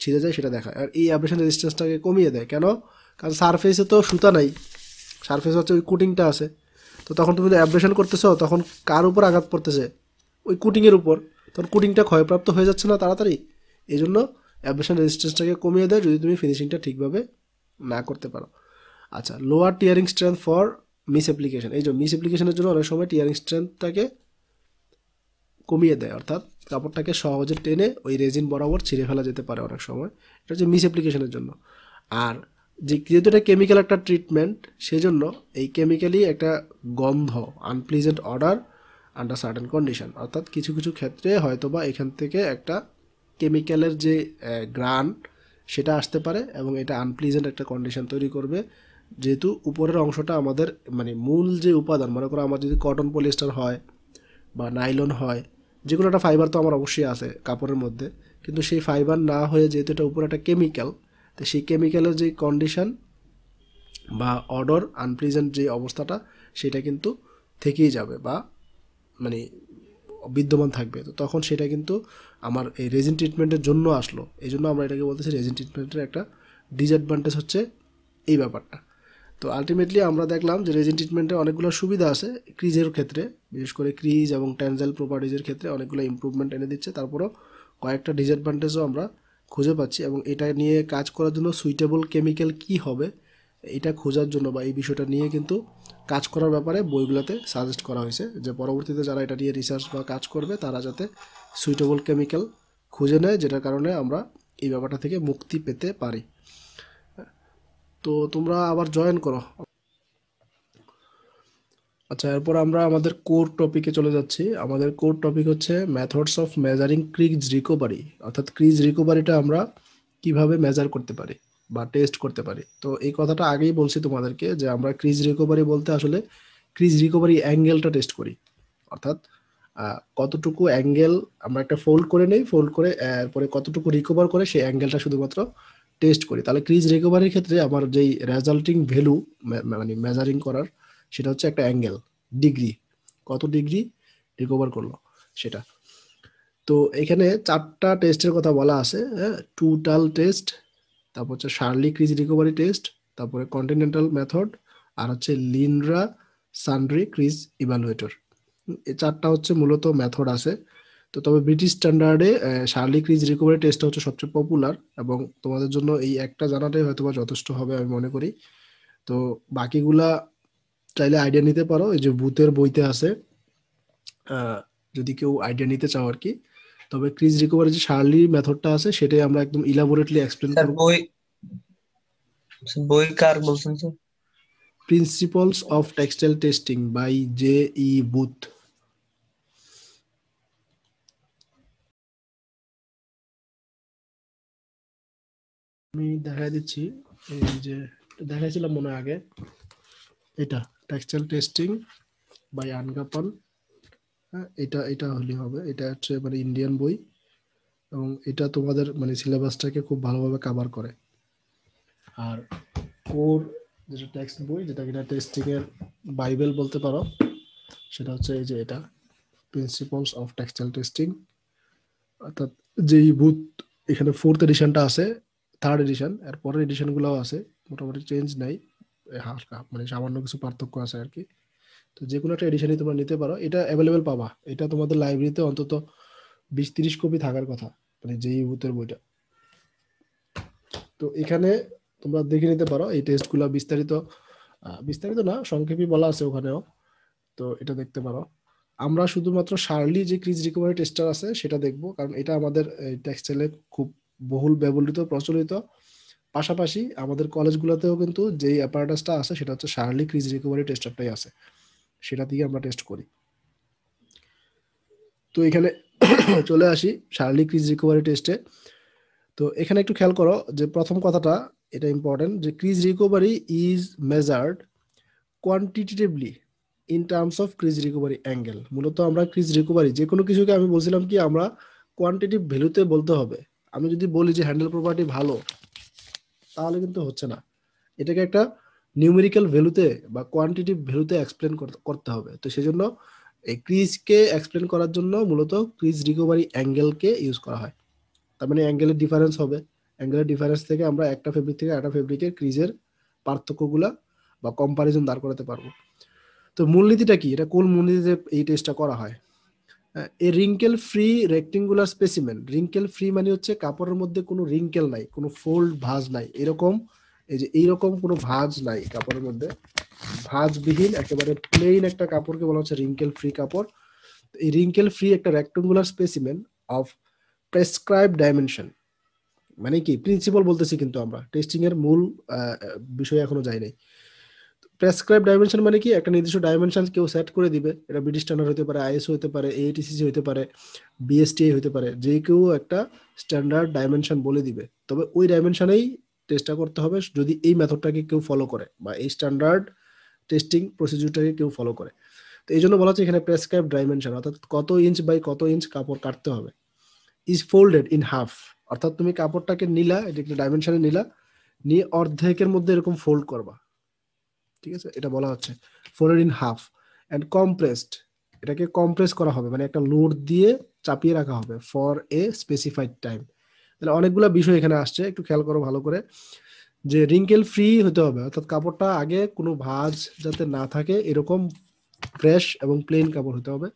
ছিঁড়ে যায় সেটা দেখায় আর এই অ্যাব্রেশন রেজিস্ট্যান্সটাকে কমিয়ে দেয় কেন কারণ সারফেসে তো সুতা নাই সারফেস হচ্ছে ওই কুটিংটা আছে তো তখন তুমি যদি অ্যাব্রেশন করতেছো তখন কার উপর আঘাত পড়তেছে ওই কুটিংয়ের উপর তখন কুটিংটা ক্ষয়প্রাপ্ত হয়ে যাচ্ছে না তাড়াতাড়ি এই জন্য অ্যাব্রেশন রেজিস্ট্যান্সটাকে কমিয়ে দেয় যদি তুমি ফিনিশিংটা ঠিকভাবে না করতে পারো আচ্ছা lower tearing strength for misapplication এই যে মিস অ্যাপ্লিকেশনের জন্য অনেক সময় টিয়ারিং স্ট্রেংথটাকে কমিয়ে দেয় অর্থাৎ কাপড়টাকে সহজে টেনে ওই রেজিন বরাবর ছিঁড়ে ফেলা যেতে পারে অনেক সময় এটা হচ্ছে মিস অ্যাপ্লিকেশনের জন্য আর যে যেহেতু এটা কেমিক্যাল একটা ট্রিটমেন্ট সেজন্য এই কেমিক্যালি একটা গন্ধ unpleasant odour under certain condition অর্থাৎ কিছু কিছু ক্ষেত্রে হয়তো বা এখান থেকে একটা কেমিক্যালের যে গ্রান সেটা আসতে পারে এবং এটা আনপ্লিজেন্ট একটা কন্ডিশন তৈরি করবে যেহেতু উপরের অংশটা আমাদের মানে মূল যে উপাদান মনে করো আমার যদি কটন পলিস্টার হয় বা নাইলন হয় যে কোনো একটা ফাইবার তো আমার অবশ্যই আছে কাপড়ের মধ্যে কিন্তু সেই ফাইবার না হয়ে যেহেতু এটা উপরে একটা কেমিক্যাল তো সেই কেমিক্যালের যে কন্ডিশন বা অর্ডার আনপ্লেজেন্ট যে অবস্থাটা সেটা কিন্তু থেকেই যাবে বা মানে বিদ্যমান থাকবে তো তখন সেটা কিন্তু আমার এই রেজিন ট্রিটমেন্টের জন্য আসলো এই জন্য আমরা এটাকে বলতেছি রেজিন ট্রিটমেন্টের একটা ডিসঅ্যাডভান্টেজ হচ্ছে এই ব্যাপারটা তো আলটিমেটলি আমরা দেখলাম যে রেজিন ট্রিটমেন্টে অনেকগুলো সুবিধা আছে ক্রিজের ক্ষেত্রে বিশেষ করে ক্রিজ এবং ট্যানজাল প্রপার্টিজের ক্ষেত্রে অনেকগুলো ইম্প্রুভমেন্ট এনে দিচ্ছে তারপরও কয়েকটা ডিসঅ্যাডভান্টেজও আমরা খুঁজে পাচ্ছি এবং এটা নিয়ে কাজ করার জন্য সুইটেবল কেমিক্যাল কি হবে এটা খোঁজার জন্য বা এই বিষয়টা নিয়ে কিন্তু কাজ করার ব্যাপারে বইগুলোতে সাজেস্ট করা হয়েছে যে পরবর্তীতে যারা এটা নিয়ে রিসার্চ বা কাজ করবে তারা যাতে সুইটেবল কেমিক্যাল খুঁজে নেয় যেটার কারণে আমরা এই ব্যাপারটা থেকে মুক্তি পেতে পারি তো তোমরা আবার জয়েন করো আচ্ছা এরপর আমরা আমাদের কোর টপিকে চলে যাচ্ছি আমাদের কোর টপিক হচ্ছে methods of measuring crease recovery অর্থাৎ ক্রিজ রিকভারিটা আমরা কিভাবে মেজার করতে পারি বা টেস্ট করতে পারি তো এই কথাটা আগেই বলছি তোমাদেরকে যে আমরা ক্রিজ রিকভারি বলতে আসলে ক্রিজ রিকভারি অ্যাঙ্গেলটা টেস্ট করি অর্থাৎ কতটুকু অ্যাঙ্গেল আমরা একটা ফোল্ড করে নেই ফোল্ড করে এরপরে কতটুকু রিকভার করে সেই অ্যাঙ্গেলটা শুধুমাত্র টেস্ট করি তাহলে ক্রিজ রিকভারির ক্ষেত্রে আমার যেই রেজাল্টিং ভ্যালু মানে মেজারিং করার সেটা হচ্ছে একটা অ্যাঙ্গেল ডিগ্রি কত ডিগ্রি রিকভার করলো সেটা তো এখানে চারটা টেস্টের কথা বলা আছে হ্যাঁ টুটাল টেস্ট তারপর হচ্ছে শার্লি ক্রিজ রিকভারি টেস্ট তারপরে কন্টিনেন্টাল মেথড আর হচ্ছে লিনরা সানড্রি ক্রিজ ইভ্যালুয়েটর এই চারটা হচ্ছে মূলত মেথড আছে তো তবে ব্রিটিশ স্ট্যান্ডার্ডে শার্লিক রিজ রিকভারি টেস্টটা হচ্ছে সবচেয়ে পপুলার এবং তোমাদের জন্য এই একটা জানাটাই হয়তো বা যথেষ্ট হবে আমি মনে করি তো বাকিগুলা চাইলে আইডিয়া নিতে পারো এই যে বুথের বইতে আছে যদি কেউ আইডিয়া নিতে চাও আর কি তবে ক্রিজ রিকভারি যে শার্লি মেথডটা আছে সেটাই আমরা একদম ইলাবোরেটলি এক্সপ্লেন করব বই বই কার বলছেন principles of textile testing by J E Booth আমি দেখাই দিচ্ছি এই যে দেখাইছিলাম মনে আগে এটা টেক্সচার টেস্টিং বাই আনগাপান হ্যাঁ এটা এটা হলেই হবে এটা হচ্ছে মানে ইন্ডিয়ান বই এবং এটা তোমাদের মানে সিলেবাসটাকে খুব ভালোভাবে কাভার করে আর কোর যেটা টেক্সট বই যেটা কিনা টেস্টিংয়ের বাইবেল বলতে পারো সেটা হচ্ছে এই যে এটা প্রিন্সিপালস অফ টেক্সটাইল টেস্টিং অর্থাৎ যেই বুথ এখানে ফোর্থ এডিশনটা আছে থার্ড এডিশন এর পরের এডিশনগুলোও আছে মোটামুটি চেঞ্জ নাই হালকা মানে সামান্য কিছু পার্থক্য আছে আর কি তো যে কোনো একটা এডিশনই তোমরা নিতে পারো এটা অ্যাভেলেবেল পাবা এটা তোমাদের লাইব্রেরিতে অন্তত বিশ তিরিশ কপি থাকার কথা মানে যেই ভূতের বইটা তো এখানে তোমরা দেখে নিতে পারো এই টেস্টগুলো বিস্তারিত বিস্তারিত না সংক্ষেপে বলা আছে ওখানেও তো এটা দেখতে পারো আমরা শুধুমাত্র সার্লি যে ক্রিজ রিকভারি টেস্টার আছে সেটা দেখবো কারণ এটা আমাদের টেক্সটাইলে খুব বহুল ব্যবহৃত প্রচলিত পাশাপাশি আমাদের কলেজগুলোতেও কিন্তু যেই অ্যাপারেটাসটা আছে সেটা হচ্ছে শার্লিক ক্রিজ রিকভারি টেস্টারটাই আছে সেটা দিয়ে আমরা টেস্ট করি তো এখানে চলে আসি শার্লিক ক্রিজ রিকভারি টেস্টে তো এখানে একটু খেয়াল করো যে প্রথম কথাটা এটা ইম্পর্টেন্ট যে crease recovery is measured quantitatively in terms of crease recovery angle মূলত আমরা ক্রিজ রিকভারি যে কোনো কিছুকে আমি বলছিলাম কি আমরা কোয়ান্টিটিভ ভ্যালুতে বলতে হবে আমি যদি বলি যে হ্যান্ডেল প্রপার্টি ভালো তাহলে কিন্তু হচ্ছে না এটাকে একটা নিউমেরিক্যাল ভ্যালুতে বা কোয়ান্টিটিভ ভ্যালুতে এক্সপ্লেন করতে হবে তো সেই জন্য এই ক্রিজকে এক্সপ্লেন করার জন্য মূলত ক্রিজ রিকভারি অ্যাঙ্গেলকে ইউজ করা হয় তার মানে অ্যাঙ্গেলের ডিফারেন্স হবে অ্যাঙ্গেলের ডিফারেন্স থেকে আমরা একটা ফেব্রিক থেকে একটা ফেব্রিকের ক্রিজের পার্থক্যগুলো বা কম্পারিজন দাঁড় করাতে পারবো তো মূলনীতিটা কি এটা কোন মূলনীতিতে এই টেস্টটা করা হয় a wrinkle free rectangular specimen wrinkle free মানে হচ্ছে কাপড়ের মধ্যে কোনো রিঙ্কেল নাই কোনো ফোল্ড ভাজ নাই এরকম এই যে এইরকম কোনো ভাজ নাই কাপড়ের মধ্যে ভাঁজবিহীন একেবারে প্লেন একটা কাপড়কে বলা হচ্ছে রিঙ্কেল ফ্রি কাপড় এই রিঙ্কেল ফ্রি একটা rectangular specimen of prescribe dimension মানে কি প্রিন্সিপাল বলতেছি কিন্তু আমরা টেস্টিং এর মূল বিষয় এখনো যাই নাই প্রেসক্রাইব ডাইমেনশন মানে কি একটা নির্দিষ্ট ডাইমেনশন কেউ সেট করে দিবে এটা ব্রিটিশ স্ট্যান্ডার্ড হতে পারে আইএসও হতে পারে এটিসিসি হতে পারে বিএসটিএ হতে পারে যে কেউ একটা স্ট্যান্ডার্ড ডাইমেনশন বলে দিবে তবে ওই ডাইমেনশনেই টেস্টটা করতে হবে যদি এই মেথডটাকে কেউ ফলো করে বা এই স্ট্যান্ডার্ড টেস্টিং প্রসিডিউরটাকে কেউ ফলো করে তো এই জন্য বলা হচ্ছে এখানে প্রেসক্রাইব ডাইমেনশন অর্থাৎ কত ইঞ্চ বাই কত ইঞ্চ কাপড় কাটতে হবে ইজ ফোল্ডেড ইন হাফ অর্থাৎ তুমি কাপড়টাকে নিলা এটা একটা ডাইমেনশনে নিলা নিয়ে অর্ধেকের মধ্যে এরকম ফোল্ড করবা ঠিক আছে এটা বলা হচ্ছে ফোল্ডেড ইন হাফ অ্যান্ড এটাকে কমপ্রেস করা হবে মানে একটা লোড দিয়ে চাপিয়ে রাখা হবে ফর এ স্পেসিফাইড টাইম তাহলে অনেকগুলো বিষয় এখানে আসছে একটু খেয়াল করো ভালো করে যে রিঙ্কেল ফ্রি হতে হবে অর্থাৎ কাপড়টা আগে কোনো ভাজ যাতে না থাকে এরকম ফ্রেশ এবং প্লেন কাপড় হতে হবে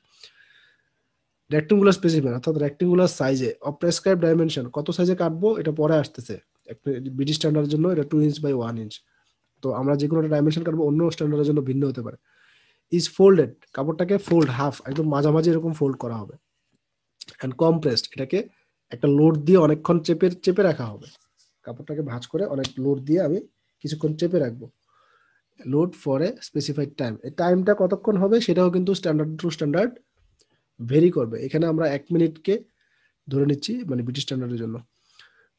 রেক্টেঙ্গুলার স্পেসিমেন অর্থাৎ রেক্টেঙ্গুলার সাইজে অপ্রেসক্রাইব ডাইমেনশন কত সাইজে কাটবো এটা পরে আসতেছে একটা ব্রিটিশ স্ট্যান্ডার্ডের জন্য এটা two inch by one inch তো আমরা যে কোনো ডাইমেনশন কাটবো অন্য স্ট্যান্ডার্ডের জন্য ভিন্ন হতে পারে ইজ ফোল্ডেড কাপড়টাকে ফোল্ড হাফ একদম মাঝামাঝি এরকম ফোল্ড করা হবে অ্যান্ড কম্প্রেসড এটাকে একটা লোড দিয়ে অনেকক্ষণ চেপে চেপে রাখা হবে কাপড়টাকে ভাঁজ করে অনেক লোড দিয়ে আমি কিছুক্ষণ চেপে রাখবো load for a specified time এই টাইমটা কতক্ষণ হবে সেটাও কিন্তু স্ট্যান্ডার্ড টু স্ট্যান্ডার্ড ভেরি করবে এখানে আমরা এক মিনিটকে ধরে নিচ্ছি মানে ব্রিটিশ স্ট্যান্ডার্ডের জন্য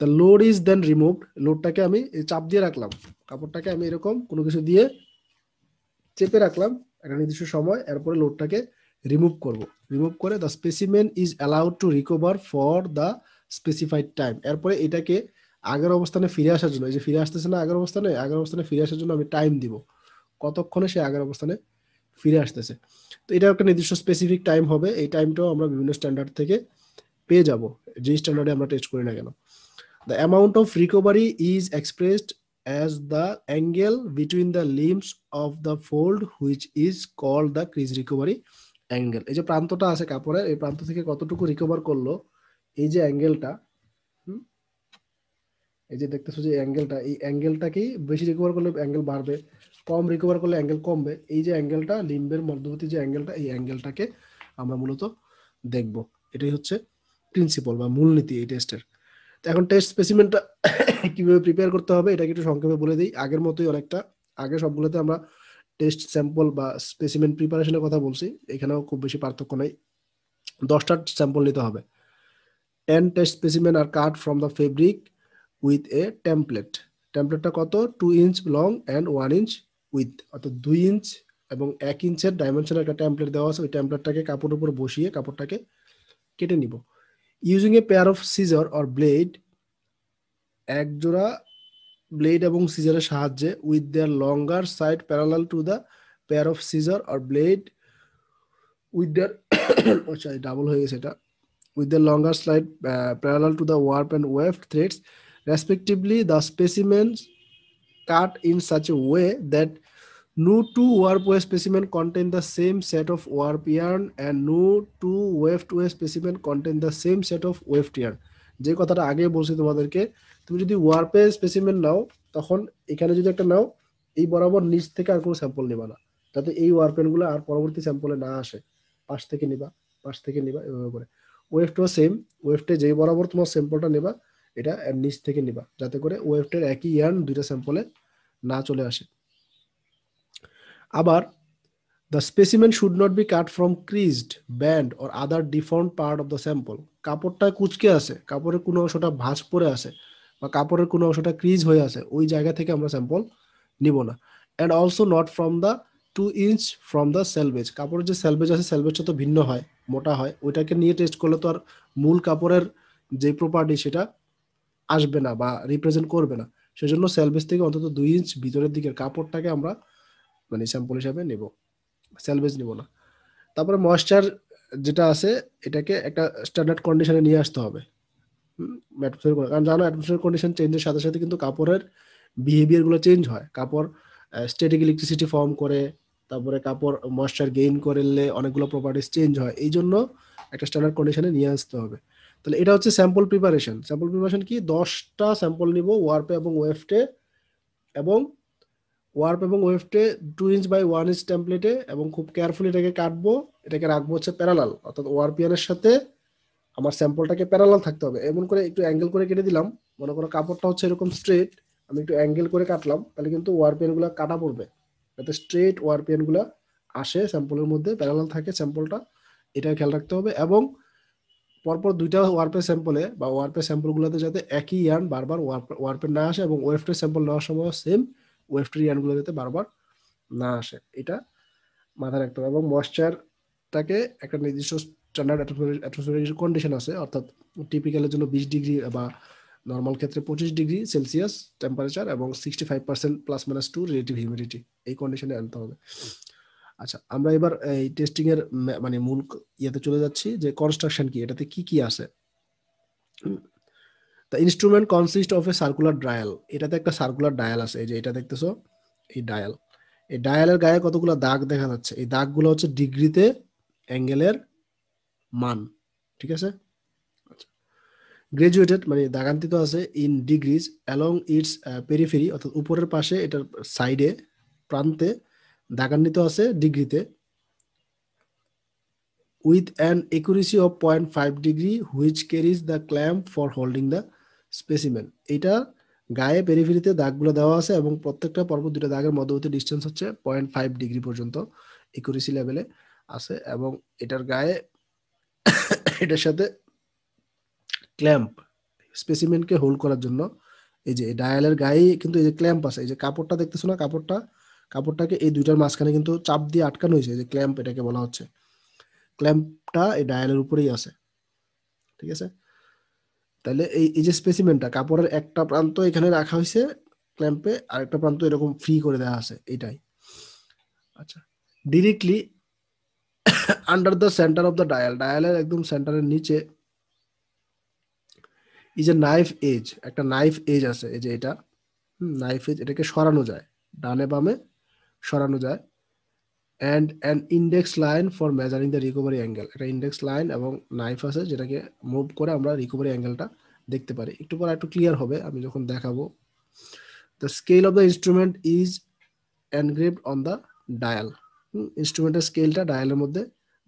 the load is then removed লোডটাকে আমি চাপ দিয়ে রাখলাম কাপড়টাকে আমি এরকম কোনো কিছু দিয়ে চেপে রাখলাম একটা নির্দিষ্ট সময় এরপরে লোডটাকে রিমুভ করব রিমুভ করে the specimen is allowed to recover for the specified time এরপরে এটাকে আগের অবস্থানে ফিরে আসার জন্য এই যে ফিরে আসতেছে না আগের অবস্থানে আগের অবস্থানে ফিরে আসার জন্য আমি টাইম দিব কতক্ষণে সে আগের অবস্থানে ফিরে আসতেছে তো এটা একটা নির্দিষ্ট স্পেসিফিক টাইম হবে এই টাইমটাও আমরা বিভিন্ন স্ট্যান্ডার্ড থেকে পেয়ে যাব যে স্ট্যান্ডার্ডে আমরা টেস্ট করি না কেন The amount of recovery is expressed as the angle between the limbs of the fold which is called the crease recovery angle এই যে প্রান্তটা আছে কাপড়ের এই প্রান্ত থেকে কতটুকু রিকভার করলো এই যে অ্যাঙ্গেলটা এই যে দেখতেছো যে অ্যাঙ্গেলটা এই অ্যাঙ্গেলটাকেই বেশি রিকভার করলে অ্যাঙ্গেল বাড়বে কম রিকভার করলে অ্যাঙ্গেল কমবে এই যে অ্যাঙ্গেলটা লিম্বের মধ্যবর্তী যে অ্যাঙ্গেলটা এই অ্যাঙ্গেলটাকে আমরা মূলত দেখব এটাই হচ্ছে প্রিন্সিপাল বা মূলনীতি এই টেস্টের এখন টেস্ট স্পেসিমেন্টটা কিভাবে প্রিপেয়ার করতে হবে এটাকে একটু সংক্ষেপে বলে দিই আগের মতোই অনেকটা আগে সবগুলোতে আমরা টেস্ট স্যাম্পল বা স্পেসিমেন্ট প্রিপারেশনের কথা বলছি এখানেও খুব বেশি পার্থক্য নেই দশটা স্যাম্পল নিতে হবে ten test specimens are cut from the fabric with a template টেমপ্লেটটা কত two inch long and one inch with অর্থাৎ দুই ইঞ্চ এবং এক ইঞ্চের ডাইমেনশনের একটা ট্যাম্পলেট দেওয়া আছে ওই টেমপ্লেটটাকে কাপড়ের উপর বসিয়ে কাপড়টাকে কেটে নিব using a pair of scissor or blade এক জোড়া ব্লেড এবং সিজারের সাহায্যে with their longer side parallel to the pair of scissor or blade with their sorry double হয়ে গেছে এটা with the longer slide parallel to the warp and weft threads respectively the specimens cut in such a way that Nu2 warp wave specimen contain the same set of warp yarn and Nu2 weft wave specimen contain the same set of weft yarn যে কথাটা আগে বলছি তোমাদেরকে তুমি যদি ওয়ার্পে specimen নাও তখন এখানে যদি একটা নাও এই বরাবর নিচ থেকে আর কোনো স্যাম্পল নিবা না যাতে এই ওয়ার্পেনগুলো আর পরবর্তী স্যাম্পলে না আসে পাশ থেকে নিবা পাশ থেকে নিবা এভাবে করে ওয়েভটাও সেম ওয়েফটে যেই বরাবর তোমার স্যাম্পলটা নেবা এটা নিচ থেকে নিবা যাতে করে ওয়েফটের একই ইয়ার্ন দুইটা স্যাম্পলে না চলে আসে আবার the specimen should not be cut from creased bend or other different part of the sample কাপড়টা কুচকে আছে কাপড়ের কোনো অংশটা ভাঁজ পড়ে আছে বা কাপড়ের কোনো অংশটা ক্রিজ হয়ে আছে ওই জায়গা থেকে আমরা স্যাম্পল নিব না and also not from the two inch from the selvage কাপড়ের যে স্যালভেজ আছে স্যালভেজটা তো ভিন্ন হয় মোটা হয় ওইটাকে নিয়ে টেস্ট করলে তো আর মূল কাপড়ের যে প্রপার্টি সেটা আসবে না বা রিপ্রেজেন্ট করবে না সেজন্য স্যালভেজ থেকে অন্তত দুই ইঞ্চ ভিতরের দিকের কাপড়টাকে আমরা মানে স্যাম্পল হিসাবে নেব স্যালভেজ নেব না তারপরে ময়েশ্চার যেটা আছে এটাকে একটা স্ট্যান্ডার্ড কন্ডিশনে নিয়ে আসতে হবে কারণ জানো অ্যাটমসফিয়ার কন্ডিশন চেঞ্জের সাথে সাথে কিন্তু কাপড়ের বিহেভিয়ারগুলো চেঞ্জ হয় কাপড় স্টেটিক ইলেকট্রিসিটি ফর্ম করে তারপরে কাপড় ময়েশ্চার গেইন করলে অনেকগুলো প্রপার্টিস চেঞ্জ হয় এই জন্য একটা স্ট্যান্ডার্ড কন্ডিশনে নিয়ে আসতে হবে তাহলে এটা হচ্ছে স্যাম্পল প্রিপারেশন স্যাম্পল প্রিপারেশন কি দশটা স্যাম্পল নিব ওয়ারপে এবং ওয়েফটে এবং ওয়ার্প এবং ওয়েফটে two inch by one inch টেম্পলেটে এবং খুব কেয়ারফুলি এটাকে কাটবো এটাকে রাখবো হচ্ছে প্যারালাল অর্থাৎ ওয়ার্পিয়ানের সাথে আমার স্যাম্পলটাকে প্যারালাল থাকতে হবে এমন করে একটু অ্যাঙ্গেল করে কেটে দিলাম মনে করো কাপড়টা হচ্ছে এরকম স্ট্রেট আমি একটু অ্যাঙ্গেল করে কাটলাম তাহলে কিন্তু ওয়ারপিয়ানগুলো কাটা পড়বে যাতে স্ট্রেট ওয়ারপিয়ানগুলো আসে স্যাম্পলের মধ্যে প্যারালাল থাকে স্যাম্পলটা এটা খেয়াল রাখতে হবে এবং পরপর দুইটা ওয়ারপের স্যাম্পলে বা ওয়ারপের স্যাম্পলগুলোতে যাতে একই ইয়ার্ন বারবার ওয়ার্পে না আসে এবং ওয়েফটের স্যাম্পল নেওয়ার সময় সেম ওয়েফ্টের ইয়ানগুলো যাতে বারবার না আসে এটা মাথায় রাখতে হবে এবং ময়েশ্চারটাকে একটা নির্দিষ্ট স্ট্যান্ডার্ড অ্যাটমসফিয়ারিক কন্ডিশন আছে অর্থাৎ টিপিক্যালের জন্য বিশ ডিগ্রি বা নর্মাল ক্ষেত্রে পঁচিশ ডিগ্রি সেলসিয়াস টেম্পারেচার এবং sixty five percent plus minus two relative humidity এই কন্ডিশনে আনতে হবে আচ্ছা আমরা এবার এই টেস্টিং এর মানে মূল ইয়েতে চলে যাচ্ছি যে কনস্ট্রাকশন কি এটাতে কি কি আছে the instrument consist of a circular dial এটাতে একটা সার্কুলার ডায়াল আছে এই যে এটা দেখতেছো এই ডায়াল এই ডায়ালের গায়ে কতগুলো দাগ দেখা যাচ্ছে এই দাগগুলো হচ্ছে ডিগ্রিতে অ্যাঙ্গেলের মান ঠিক আছে গ্রাজুয়েটেড আচ্ছা। মানে দাগান্তিত আছে in degrees along its periphery অর্থাৎ উপরের পাশে এটার সাইডে প্রান্তে দাগান্বিত আছে ডিগ্রিতে with an accuracy of point five degree which carries the clamp for holding the specimen এটা গায়ে পেরিফেরিতে দাগগুলো দেওয়া আছে এবং প্রত্যেকটা পর্ব দুটো দাগের মধ্যবর্তী ডিস্টেন্স হচ্ছে পয়েন্ট ফাইভ ডিগ্রি পর্যন্ত একুরেসি লেভেলে আছে এবং এটার গায়ে এটার সাথে ক্ল্যাম্প স্পেসিমেনকে হোল্ড করার জন্য এই যে ডায়ালের গায়ে কিন্তু এই যে ক্ল্যাম্প আছে এই যে কাপড়টা দেখতেছো না কাপড়টা কাপড়টাকে এই দুইটার মাঝখানে কিন্তু চাপ দিয়ে আটকানো হয়েছে যে ক্ল্যাম্প এটাকে বলা হচ্ছে ক্ল্যাম্পটা এই ডায়ালের উপরেই আছে ঠিক আছে তাহলে এই এই যে স্পেসিমেনটা কাপড়ের একটা প্রান্ত এখানে রাখা হয়েছে ক্ল্যাম্পে আর একটা প্রান্ত এরকম ফ্রি করে দেওয়া আছে এটাই আচ্ছা directly under the centre of the dial ডায়ালের একদম সেন্টারের নিচে এই যে নাইফ এজ একটা নাইফ এজ আছে এই যে এটা নাইফ এজ এটাকে সরানো যায় ডানে বামে সরানো যায় and and index line for measuring the recovery angle একটা ইন্ডেক্স লাইন এবং নাইফ আছে যেটাকে মুভ করে আমরা রিকভারি অ্যাঙ্গেলটা দেখতে পারি একটু পর একটু ক্লিয়ার হবে আমি যখন দেখাবো the scale of the instrument is engraved on the dial ইনস্ট্রুমেন্টের স্কেলটা ডায়ালের মধ্যে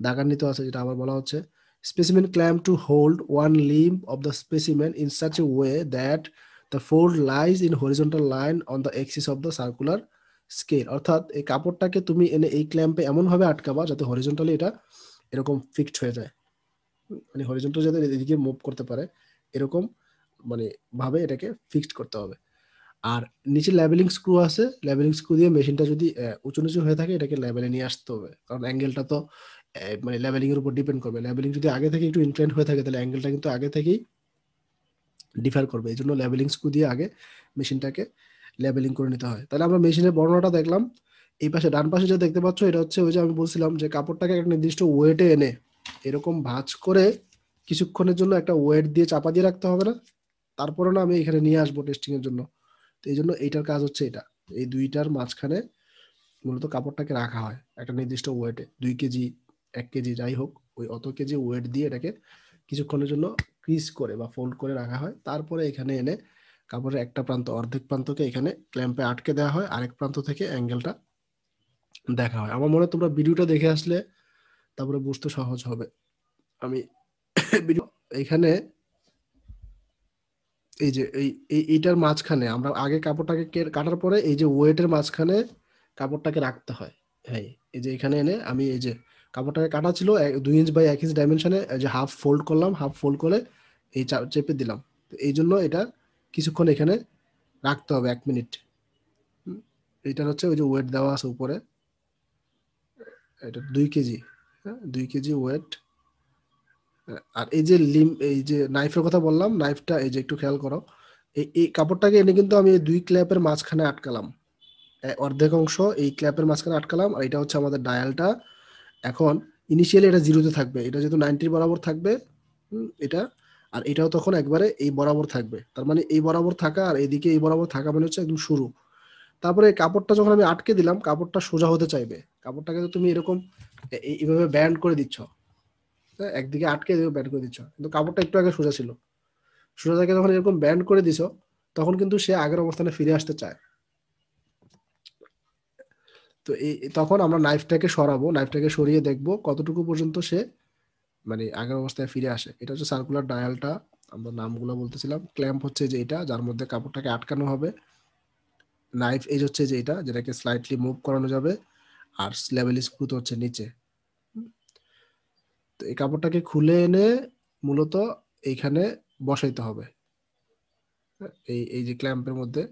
দাগান্বিত আছে যেটা আবার বলা হচ্ছে specimen claim to hold one limb of the specimen in such a way that the fold lies in horizontal line on the axis of the circular scale অর্থাৎ এই কাপড়টাকে তুমি এনে এই ক্ল্যাম্পে এমনভাবে আটকাবা যাতে হরিজন্টালি এটা এরকম ফিক্সড হয়ে যায় মানে হরিজন্টাল যাতে এদিকে মুভ করতে পারে এরকম মানে ভাবে এটাকে ফিক্সড করতে হবে আর নিচে লেবেলিং স্ক্রু আছে লেবেলিং স্ক্রু দিয়ে মেশিনটা যদি উঁচু নিচু হয়ে থাকে এটাকে লেবেলে নিয়ে আসতে হবে কারণ অ্যাঙ্গেলটা তো মানে লেবেলিং এর উপর ডিপেন্ড করবে লেবেলিং যদি আগে থেকে একটু ইনক্লাইন হয়ে থাকে তাহলে অ্যাঙ্গেলটা কিন্তু আগে থেকেই ডিফার করবে এই জন্য লেবেলিং স্ক্রু দিয়ে আগে মেশিনটাকে লেবেলিং করে নিতে হয় তাহলে আমরা মেশিনের বর্ণনাটা দেখলাম এই পাশে ডান পাশে যে দেখতে পাচ্ছ এটা হচ্ছে ওই যে আমি বলছিলাম যে কাপড়টাকে একটা নির্দিষ্ট ওয়েটে এনে এরকম ভাঁজ করে কিছুক্ষণের জন্য একটা ওয়েট দিয়ে চাপা দিয়ে রাখতে হবে না তারপরে না আমি এখানে নিয়ে আসবো টেস্টিং এর জন্য তো এই জন্য এইটার কাজ হচ্ছে এটা এই দুইটার মাঝখানে মূলত কাপড়টাকে রাখা হয় একটা নির্দিষ্ট ওয়েটে দুই কেজি এক কেজি যাই হোক ওই অত কেজি ওয়েট দিয়ে এটাকে কিছুক্ষণের জন্য ক্রিজ করে বা ফোল্ড করে রাখা হয় তারপরে এখানে এনে কাপড়ের একটা প্রান্ত অর্ধেক প্রান্তকে এখানে ক্ল্যাম্পে আটকে দেওয়া হয় আরেক প্রান্ত থেকে অ্যাঙ্গেলটা দেখা হয় আমার মনে হয় তোমরা ভিডিওটা দেখে আসলে তারপরে বুঝতে সহজ হবে আমি এখানে এই যে এই এইটার মাঝখানে আমরা আগে কাপড়টাকে কাটার পরে এই যে ওয়েটের মাঝখানে কাপড়টাকে রাখতে হয় হ্যাঁ এই যে এখানে এনে আমি এই যে কাপড়টাকে কাটা ছিল দুই ইঞ্চ বাই এক ইঞ্চ ডাইমেনশনে যে হাফ ফোল্ড করলাম হাফ ফোল্ড করে এই চেপে দিলাম এই জন্য এটা কিছুক্ষণ এখানে রাখতে হবে এক মিনিট এটার হচ্ছে ওই যে ওয়েট দেওয়া আছে উপরে এটা দুই কেজি হ্যাঁ দুই কেজি ওয়েট আর এই যে লিম এই যে নাইফের কথা বললাম নাইফটা এই যে একটু খেয়াল করো এই এই কাপড়টাকে এনে কিন্তু আমি দুই ক্ল্যাপের মাঝখানে আটকালাম অর্ধেক অংশ এই ক্ল্যাপের মাঝখানে আটকালাম আর এটা হচ্ছে আমাদের ডায়ালটা এখন ইনিশিয়ালি এটা জিরোতে থাকবে এটা যেহেতু নাইনটির বরাবর থাকবে এটা আর এটাও তখন একবারে এই বরাবর থাকবে তার মানে এই বরাবর থাকা আর এদিকে এই বরাবর থাকা মানে হচ্ছে একদম শুরু তারপরে কাপড়টা যখন আমি আটকে দিলাম কাপড়টা সোজা হতে চাইবে কাপড়টাকে তো তুমি এরকম এইভাবে ব্যান্ড করে দিচ্ছ হ্যাঁ, একদিকে আটকে ব্যান্ড করে দিচ্ছ কিন্তু কাপড়টা একটু আগে সোজা ছিল সোজাটাকে যখন এরকম ব্যান্ড করে দিছ তখন কিন্তু সে আগের অবস্থানে ফিরে আসতে চায় তো এই তখন আমরা নাইফটাকে সরাবো নাইফটাকে সরিয়ে দেখব কতটুকু পর্যন্ত সে মানে আগের অবস্থায় ফিরে আসে এটা হচ্ছে সার্কুলার ডায়ালটা আমরা নামগুলো বলতেছিলাম ক্ল্যাম্প হচ্ছে যে এটা যার মধ্যে কাপড়টাকে আটকানো হবে নাইফ এজ হচ্ছে যে এটা যেটাকে স্লাইটলি মুভ করানো যাবে আর লেভেল স্ক্রু তো হচ্ছে নিচে তো এই কাপড়টাকে খুলে এনে মূলত এইখানে বসাইতে হবে হ্যাঁ, এই এই যে ক্ল্যাম্পের মধ্যে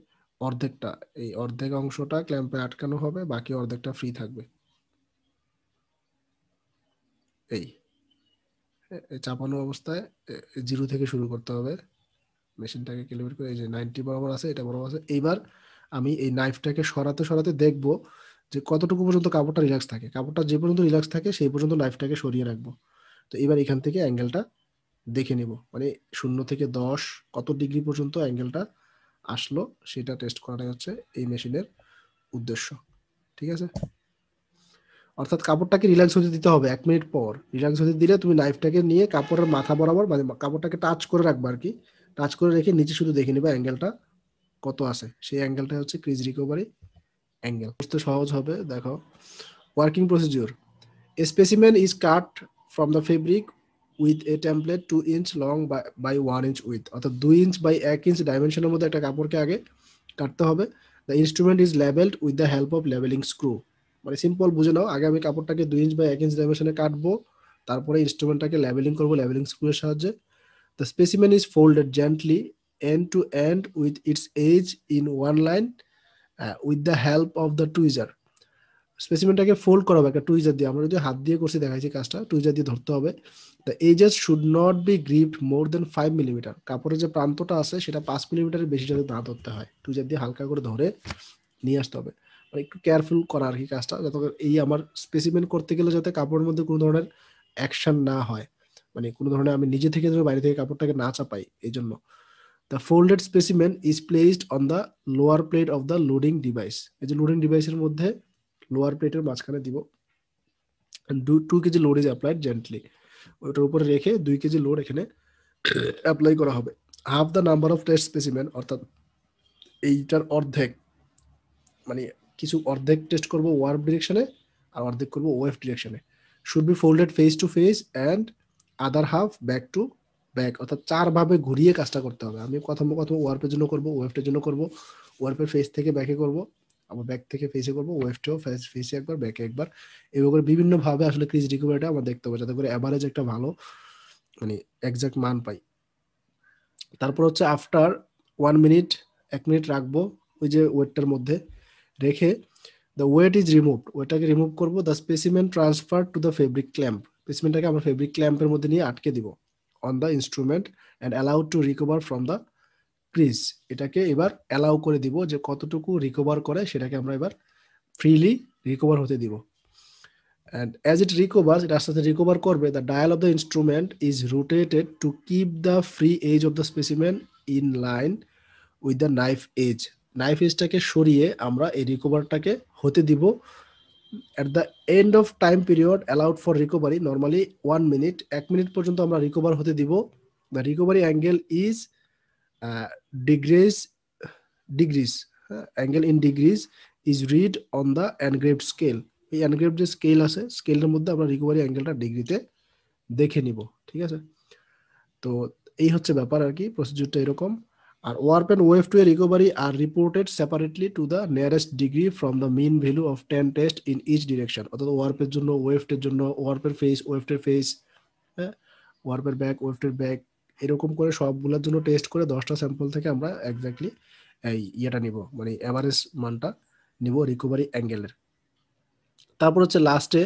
অর্ধেকটা এই অর্ধেক অংশটা ক্ল্যাম্পে আটকানো হবে বাকি অর্ধেকটা ফ্রি থাকবে এই চাপানো অবস্থায় জিরো থেকে শুরু করতে হবে মেশিনটাকে ক্যালিব্রেট করে এই যে নাইনটি বরাবর আছে এটা বরাবর আছে এইবার আমি এই নাইফটাকে সরাতে সরাতে দেখব যে কতটুকু পর্যন্ত কাপড়টা রিল্যাক্স থাকে কাপড়টা যে পর্যন্ত রিল্যাক্স থাকে সেই পর্যন্ত নাইফটাকে সরিয়ে রাখবো তো এবার এখান থেকে অ্যাঙ্গেলটা দেখে নেব মানে শূন্য থেকে দশ কত ডিগ্রি পর্যন্ত অ্যাঙ্গেলটা আসলো সেটা টেস্ট করাটাই হচ্ছে এই মেশিনের উদ্দেশ্য ঠিক আছে অর্থাৎ কাপড়টাকে রিল্যাক্স হতে দিতে হবে এক মিনিট পর রিল্যাক্স হতে দিলে তুমি নাইফটাকে নিয়ে কাপড়ের মাথা বরাবর মানে কাপড়টাকে টাচ করে রাখবে আর কি টাচ করে রেখে নিচে শুধু দেখে নেবে অ্যাঙ্গেলটা কত আছে সেই অ্যাঙ্গেলটা হচ্ছে ক্রিজ রিকভারি অ্যাঙ্গেল তো সহজ হবে দেখো working procedure specimen is cut from the fabric with a template two inch long by one inch with অর্থাৎ দুই ইঞ্চ বাই এক ইঞ্চ ডাইমেনশনের মধ্যে একটা কাপড়কে আগে কাটতে হবে the instrument is levelled with the help of লেবেলিং স্ক্রু মানে সিম্পল বুঝে নাও আগে আমি কাপড়টাকে দুই ইঞ্চ বা এক ইঞ্চ ডাইমেশনে কাটবো তারপরে ইনস্ট্রুমেন্টটাকে লেভেলিং করবো লেভেলিং স্ক্রুয়ের সাহায্যে the specimen is folded gently end to end with its edge in one line with the help of the tweezer স্পেসিমেন্টটাকে ফোল্ড করা হবে একটা টুইজার দিয়ে আমরা যদি হাত দিয়ে করছি দেখাইছি কাজটা টুইজার দিয়ে ধরতে হবে the edges should not be gripped more than five millimetre কাপড়ের যে প্রান্তটা আছে সেটা পাঁচ মিলিমিটারের বেশি যাতে না ধরতে হয় টুইজার দিয়ে হালকা করে ধরে নিয়ে আসতে হবে মানে একটু কেয়ারফুল করা আর কি কাজটা যাতে এই আমার স্পেসিমেন করতে গেলে যাতে কাপড়ের মধ্যে কোনো ধরনের অ্যাকশন না হয় মানে কোনো ধরনের আমি নিজে থেকে যেন বাইরে থেকে কাপড়টাকে না চাপাই এই জন্য the folded specimen is placed on the lower plate of the loading device এই যে লোডিং ডিভাইসের মধ্যে লোয়ার প্লেটের মাঝখানে দিব do two kg load is applied gently ওইটার উপরে রেখে দুই কেজি লোড এখানে অ্যাপ্লাই করা হবে half the number of test specimen অর্থাৎ এইটার অর্ধেক মানে কিছু অর্ধেক টেস্ট করব ওয়ার্প ডিরেকশনে আর অর্ধেক করব ওয়েভ ডিরেকশনে should be folded face to face and other half back to back অর্থাৎ চারভাবে ঘুরিয়ে কাজটা করতে হবে আমি প্রথম প্রথম ওয়ার্পের জন্য করবো ওয়েভটার জন্য করবো ওয়ার্পের ফেস থেকে ব্যাকে করব আবার ব্যাক থেকে ফেসে করবো ওয়েভটেও ফেস ফেসে একবার ব্যাকে একবার এভাবে করে বিভিন্নভাবে আসলে ক্রিজ রিকভারিটা আমরা দেখতে পাবো যাতে করে অ্যাভারেজ একটা ভালো মানে একজাক্ট মান পাই তারপর হচ্ছে আফটার ওয়ান মিনিট এক মিনিট রাখবো ওই যে ওয়েটটার মধ্যে রেখে দ্য ওয়েট ইজ রিমুভ ওয়েটাকে রিমুভ করব the specimen transfer to the fabric clamp স্পেসিমেনটাকে আমরা ফেব্রিক ক্ল্যাম্পের মধ্যে নিয়ে আটকে দিব on the instrument and allowed to recover from the crease এটাকে এবার অ্যালাউ করে দিব যে কতটুকু রিকভার করে সেটাকে আমরা এবার ফ্রিলি রিকভার হতে দিব অ্যান্ড অ্যাজ ইট রিকভার এটা আস্তে আস্তে রিকভার করবে the dial of the instrument is rotated to keep the free edge of the specimen in line with the knife edge knife এজটাকে সরিয়ে আমরা এই রিকভারটাকে হতে দিব at the end of time period allowed for recovery normally one minute এক মিনিট পর্যন্ত আমরা রিকভার হতে দিব the recovery angle is degrees degrees angle in degrees is read on the engraved scale এই অ্যানগ্রেভ যে স্কেল আছে স্কেলের মধ্যে আমরা রিকভারি অ্যাঙ্গেলটা ডিগ্রিতে দেখে নিব ঠিক আছে তো এই হচ্ছে ব্যাপার আর কি প্রসিডিউরটা এরকম আর ওয়ার্প অ্যান্ড ওয়েভ টু এর রিকভারি আর reported separately to the nearest degree from the mean value of ten test in each direction অর্থাৎ ওয়ার্পের জন্য ওয়েফটের জন্য ওয়ার্পের ফেস ওয়েফটের ফেস হ্যাঁ ওয়ার্পের ব্যাক ওয়েফটের ব্যাক এরকম করে সবগুলোর জন্য টেস্ট করে দশটা স্যাম্পল থেকে আমরা একজাক্টলি এই ইয়েটা নিব মানে অ্যাভারেজ মানটা নিব রিকভারি অ্যাঙ্গেলের তারপর হচ্ছে লাস্টে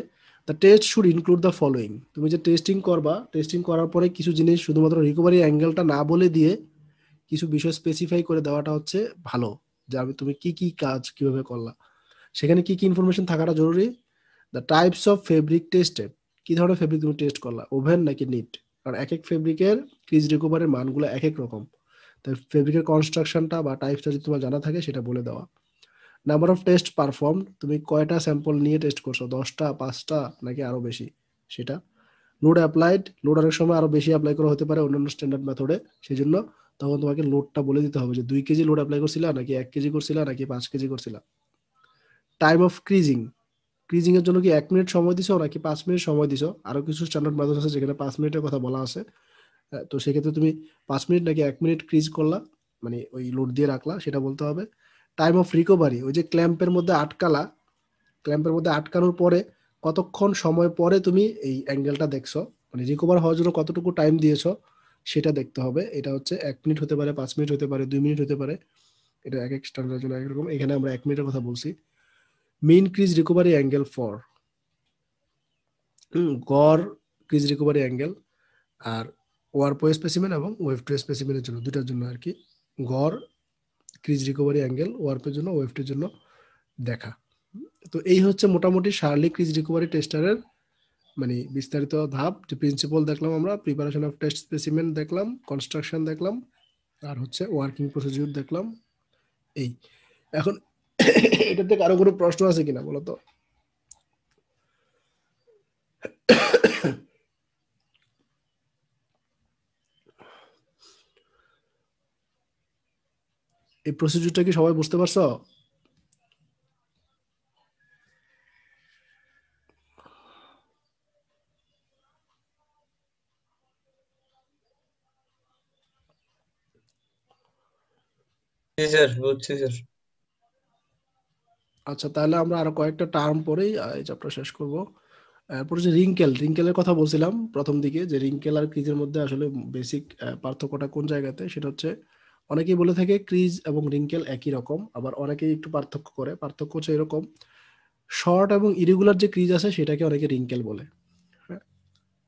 the test should include the following তুমি যে টেস্টিং করবা টেস্টিং করার পরে কিছু জিনিস শুধুমাত্র রিকভারি অ্যাঙ্গেলটা না বলে দিয়ে কিছু বিষয় স্পেসিফাই করে দেওয়াটা হচ্ছে ভালো যে আমি তুমি কি কি কাজ কিভাবে করলা সেখানে কি কি ইনফরমেশন থাকাটা জরুরি the types of fabric tested কি ধরনের ফেব্রিক তুমি টেস্ট করলা ওভেন নাকি নিট কারণ এক এক ফেব্রিকের ক্রিজ রিকোভারের মানগুলো এক এক রকম তাই ফেব্রিকের কনস্ট্রাকশনটা বা টাইপটা যদি তোমার জানা থাকে সেটা বলে দেওয়া নাম্বার অফ টেস্ট পারফর্ম তুমি কয়টা স্যাম্পল নিয়ে টেস্ট করছো দশটা পাঁচটা নাকি আরও বেশি সেটা লোড অ্যাপ্লাইড লোড অনেক সময় আরও বেশি অ্যাপ্লাই করা হতে পারে অন্যান্য স্ট্যান্ডার্ড মেথডে সেই জন্য তখন তোমাকে লোডটা বলে দিতে হবে যে দুই কেজি লোড অ্যাপ্লাই করছিলা নাকি এক কেজি করছিলা নাকি পাঁচ কেজি করছিলা টাইম অফ ক্রিজিং ক্রিজিং এর জন্য কি এক মিনিট সময় দিছো নাকি পাঁচ মিনিট সময় দিছো আরো কিছু স্ট্যান্ডার্ড মেথড আছে যেখানে পাঁচ মিনিটের কথা বলা আছে তো সেক্ষেত্রে তুমি পাঁচ মিনিট নাকি এক মিনিট ক্রিজ করলা মানে ওই লোড দিয়ে রাখলা সেটা বলতে হবে টাইম অফ রিকভারি ওই যে ক্ল্যাম্পের মধ্যে আটকালা ক্ল্যাম্পের মধ্যে আটকানোর পরে কতক্ষণ সময় পরে তুমি এই অ্যাঙ্গেলটা দেখছো মানে রিকভার হওয়ার জন্য কতটুকু টাইম দিয়েছো সেটা দেখতে হবে এটা হচ্ছে এক মিনিট হতে পারে পাঁচ মিনিট হতে পারে দুই মিনিট হতে পারে এটা এক এক স্ট্যান্ডার্ড জন্য একরকম এখানে আমরা এক মিনিটের কথা বলছি mean crease recovery angle for গড় ক্রিজ রিকভারি অ্যাঙ্গেল আর ওয়ার ওয়ারপো স্পেসিমেন এবং ওয়েভ টু স্পেসিমেনের জন্য দুটার জন্য আর কি গড় ক্রিজ রিকভারি অ্যাঙ্গেল ওয়ার্পের জন্য ওয়েভটির জন্য দেখা তো এই হচ্ছে মোটামুটি শার্লি ক্রিজ রিকভারি টেস্টারের মানে বিস্তারিত ধাপ যে প্রিন্সিপাল দেখলাম আমরা প্রিপারেশন অফ টেস্ট স্পেসিমেন্ট দেখলাম কনস্ট্রাকশন দেখলাম আর হচ্ছে ওয়ার্কিং প্রসিডিউর দেখলাম এই এখন এটার থেকে আরো কোনো প্রশ্ন আছে কিনা বলতো এই প্রসিডিউরটা কি সবাই বুঝতে পারছো জি স্যার বুঝছি আচ্ছা তাহলে আমরা আরো কয়েকটা টার্ম পরেই এই চ্যাপ্টার শেষ করব এরপর যে রিঙ্কেল রিঙ্কেলের কথা বলছিলাম প্রথম দিকে যে রিঙ্কেল আর ক্রিজের মধ্যে আসলে বেসিক পার্থক্যটা কোন জায়গাতে সেটা হচ্ছে অনেকেই বলে থাকে ক্রিজ এবং রিঙ্কেল একই রকম আবার অনেকেই একটু পার্থক্য করে পার্থক্য হচ্ছে এরকম শর্ট এবং ইরেগুলার যে ক্রিজ আছে সেটাকে অনেকে রিঙ্কেল বলে হ্যাঁ?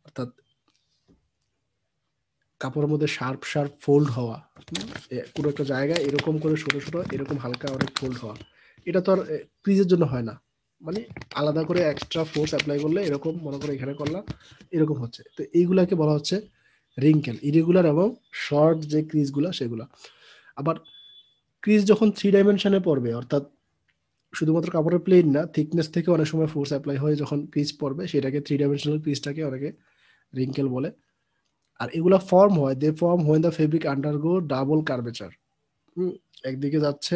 অর্থাৎ কাপড়ের মধ্যে শার্প শার্প ফোল্ড হওয়া কোনো একটা জায়গায় এরকম করে ছোটো ছোটো এরকম হালকা অনেক ফোল্ড হওয়া এটা তো আর ক্রিজের জন্য হয় না মানে আলাদা করে এক্সট্রা ফোর্স অ্যাপ্লাই করলে এরকম মনে করে এখানে করলাম এরকম হচ্ছে তো এইগুলাকে বলা হচ্ছে রিঙ্কেল ইরেগুলার এবং শর্ট যে ক্রিজগুলো সেগুলা আবার ক্রিজ যখন থ্রি ডাইমেনশনে পড়বে অর্থাৎ শুধুমাত্র কাপড়ের প্লেন না থিকনেস থেকে অনেক সময় ফোর্স অ্যাপ্লাই হয়ে যখন ক্রিজ পড়বে সেটাকে থ্রি ডাইমেনশনাল ক্রিজটাকে অনেকে রিঙ্কেল বলে আর এগুলো ফর্ম হয় they form when the fabric undergo double curvature একদিকে যাচ্ছে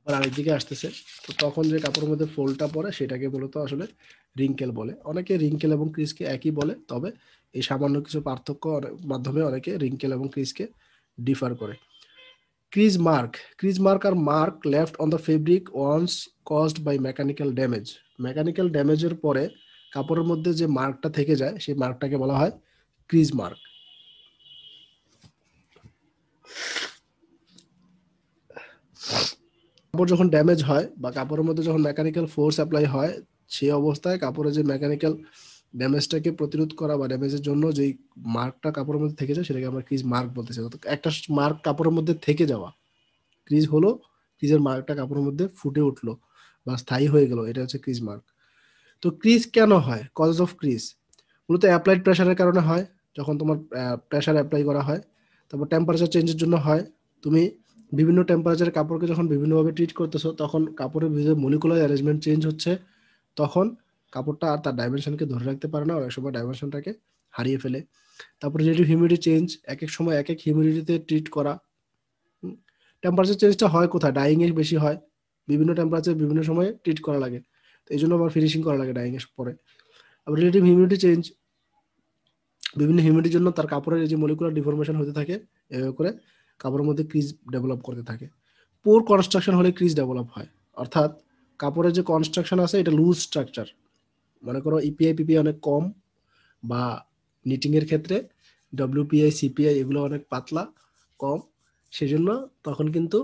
আবার আরেকদিকে আসতেছে তো তখন যে কাপড়ের মধ্যে ফোলটা পড়ে সেটাকে মূলত আসলে রিঙ্কেল বলে অনেকে রিঙ্কেল এবং ক্রিজকে একই বলে তবে এই সামান্য কিছু পার্থক্য মাধ্যমে অনেকে রিঙ্কেল এবং ক্রিজকে ডিফার করে ক্রিজ মার্ক ক্রিজ মার্ক আর mark left on the fabric once caused by mechanical damage mechanical ড্যামেজের পরে কাপড়ের মধ্যে যে মার্কটা থেকে যায় সেই মার্কটাকে বলা হয় ক্রিজ মার্ক কাপড় যখন ড্যামেজ হয় বা কাপড়ের মধ্যে যখন মেকানিক্যাল ফোর্স অ্যাপ্লাই হয় সেই অবস্থায় কাপড়ে যে মেকানিক্যাল ড্যামেজটাকে প্রতিরোধ করা বা ড্যামেজের জন্য যেই মার্কটা কাপড়ের মধ্যে থেকে যায় সেটাকে আমরা ক্রিজ মার্ক বলতেছি একটা মার্ক কাপড়ের মধ্যে থেকে যাওয়া ক্রিজ হলো ক্রিজের মার্কটা কাপড়ের মধ্যে ফুটে উঠলো বা স্থায়ী হয়ে গেল এটা হচ্ছে ক্রিজ মার্ক তো ক্রিজ কেন হয় কজ অফ ক্রিজ মূলত অ্যাপ্লাইড প্রেশারের কারণে হয় যখন তোমার প্রেশার অ্যাপ্লাই করা হয় তারপর টেম্পারেচার চেঞ্জের জন্য হয় তুমি বিভিন্ন টেম্পারেচারের কাপড়কে যখন বিভিন্নভাবে ট্রিট করতেছো তখন কাপড়ের বিভিন্ন মলিকুলার অ্যারেঞ্জমেন্ট চেঞ্জ হচ্ছে তখন কাপড়টা আর তার ডাইমেনশনকে ধরে রাখতে পারে না অনেক সময় ডাইমেনশনটাকে হারিয়ে ফেলে তারপর রিলেটিভ হিউমিডিটি চেঞ্জ এক এক সময় এক এক হিউমিডিটিতে ট্রিট করা টেম্পারেচার চেঞ্জটা হয় কোথায় ডাইং এর বেশি হয় বিভিন্ন টেম্পারেচার বিভিন্ন সময়ে ট্রিট করা লাগে তো এই জন্য আবার ফিনিশিং করা লাগে ডাইং এর পরে আবার রিলেটিভ হিউমিডিটি চেঞ্জ বিভিন্ন হিউমিডির জন্য তার কাপড়ের যে মলিকুলার ডিফরমেশন হতে থাকে এভাবে করে কাপড়ের মধ্যে ক্রিজ ডেভেলপ করতে থাকে পোর কনস্ট্রাকশন হলে ক্রিজ ডেভেলপ হয় অর্থাৎ কাপড়ের যে কনস্ট্রাকশন আছে এটা লুজ স্ট্রাকচার মনে করো ইপিআই e পিপিআই অনেক কম বা নিটিংয়ের ক্ষেত্রে ডব্লিউপিআই সিপিআই এগুলো অনেক পাতলা কম সেজন্য তখন কিন্তু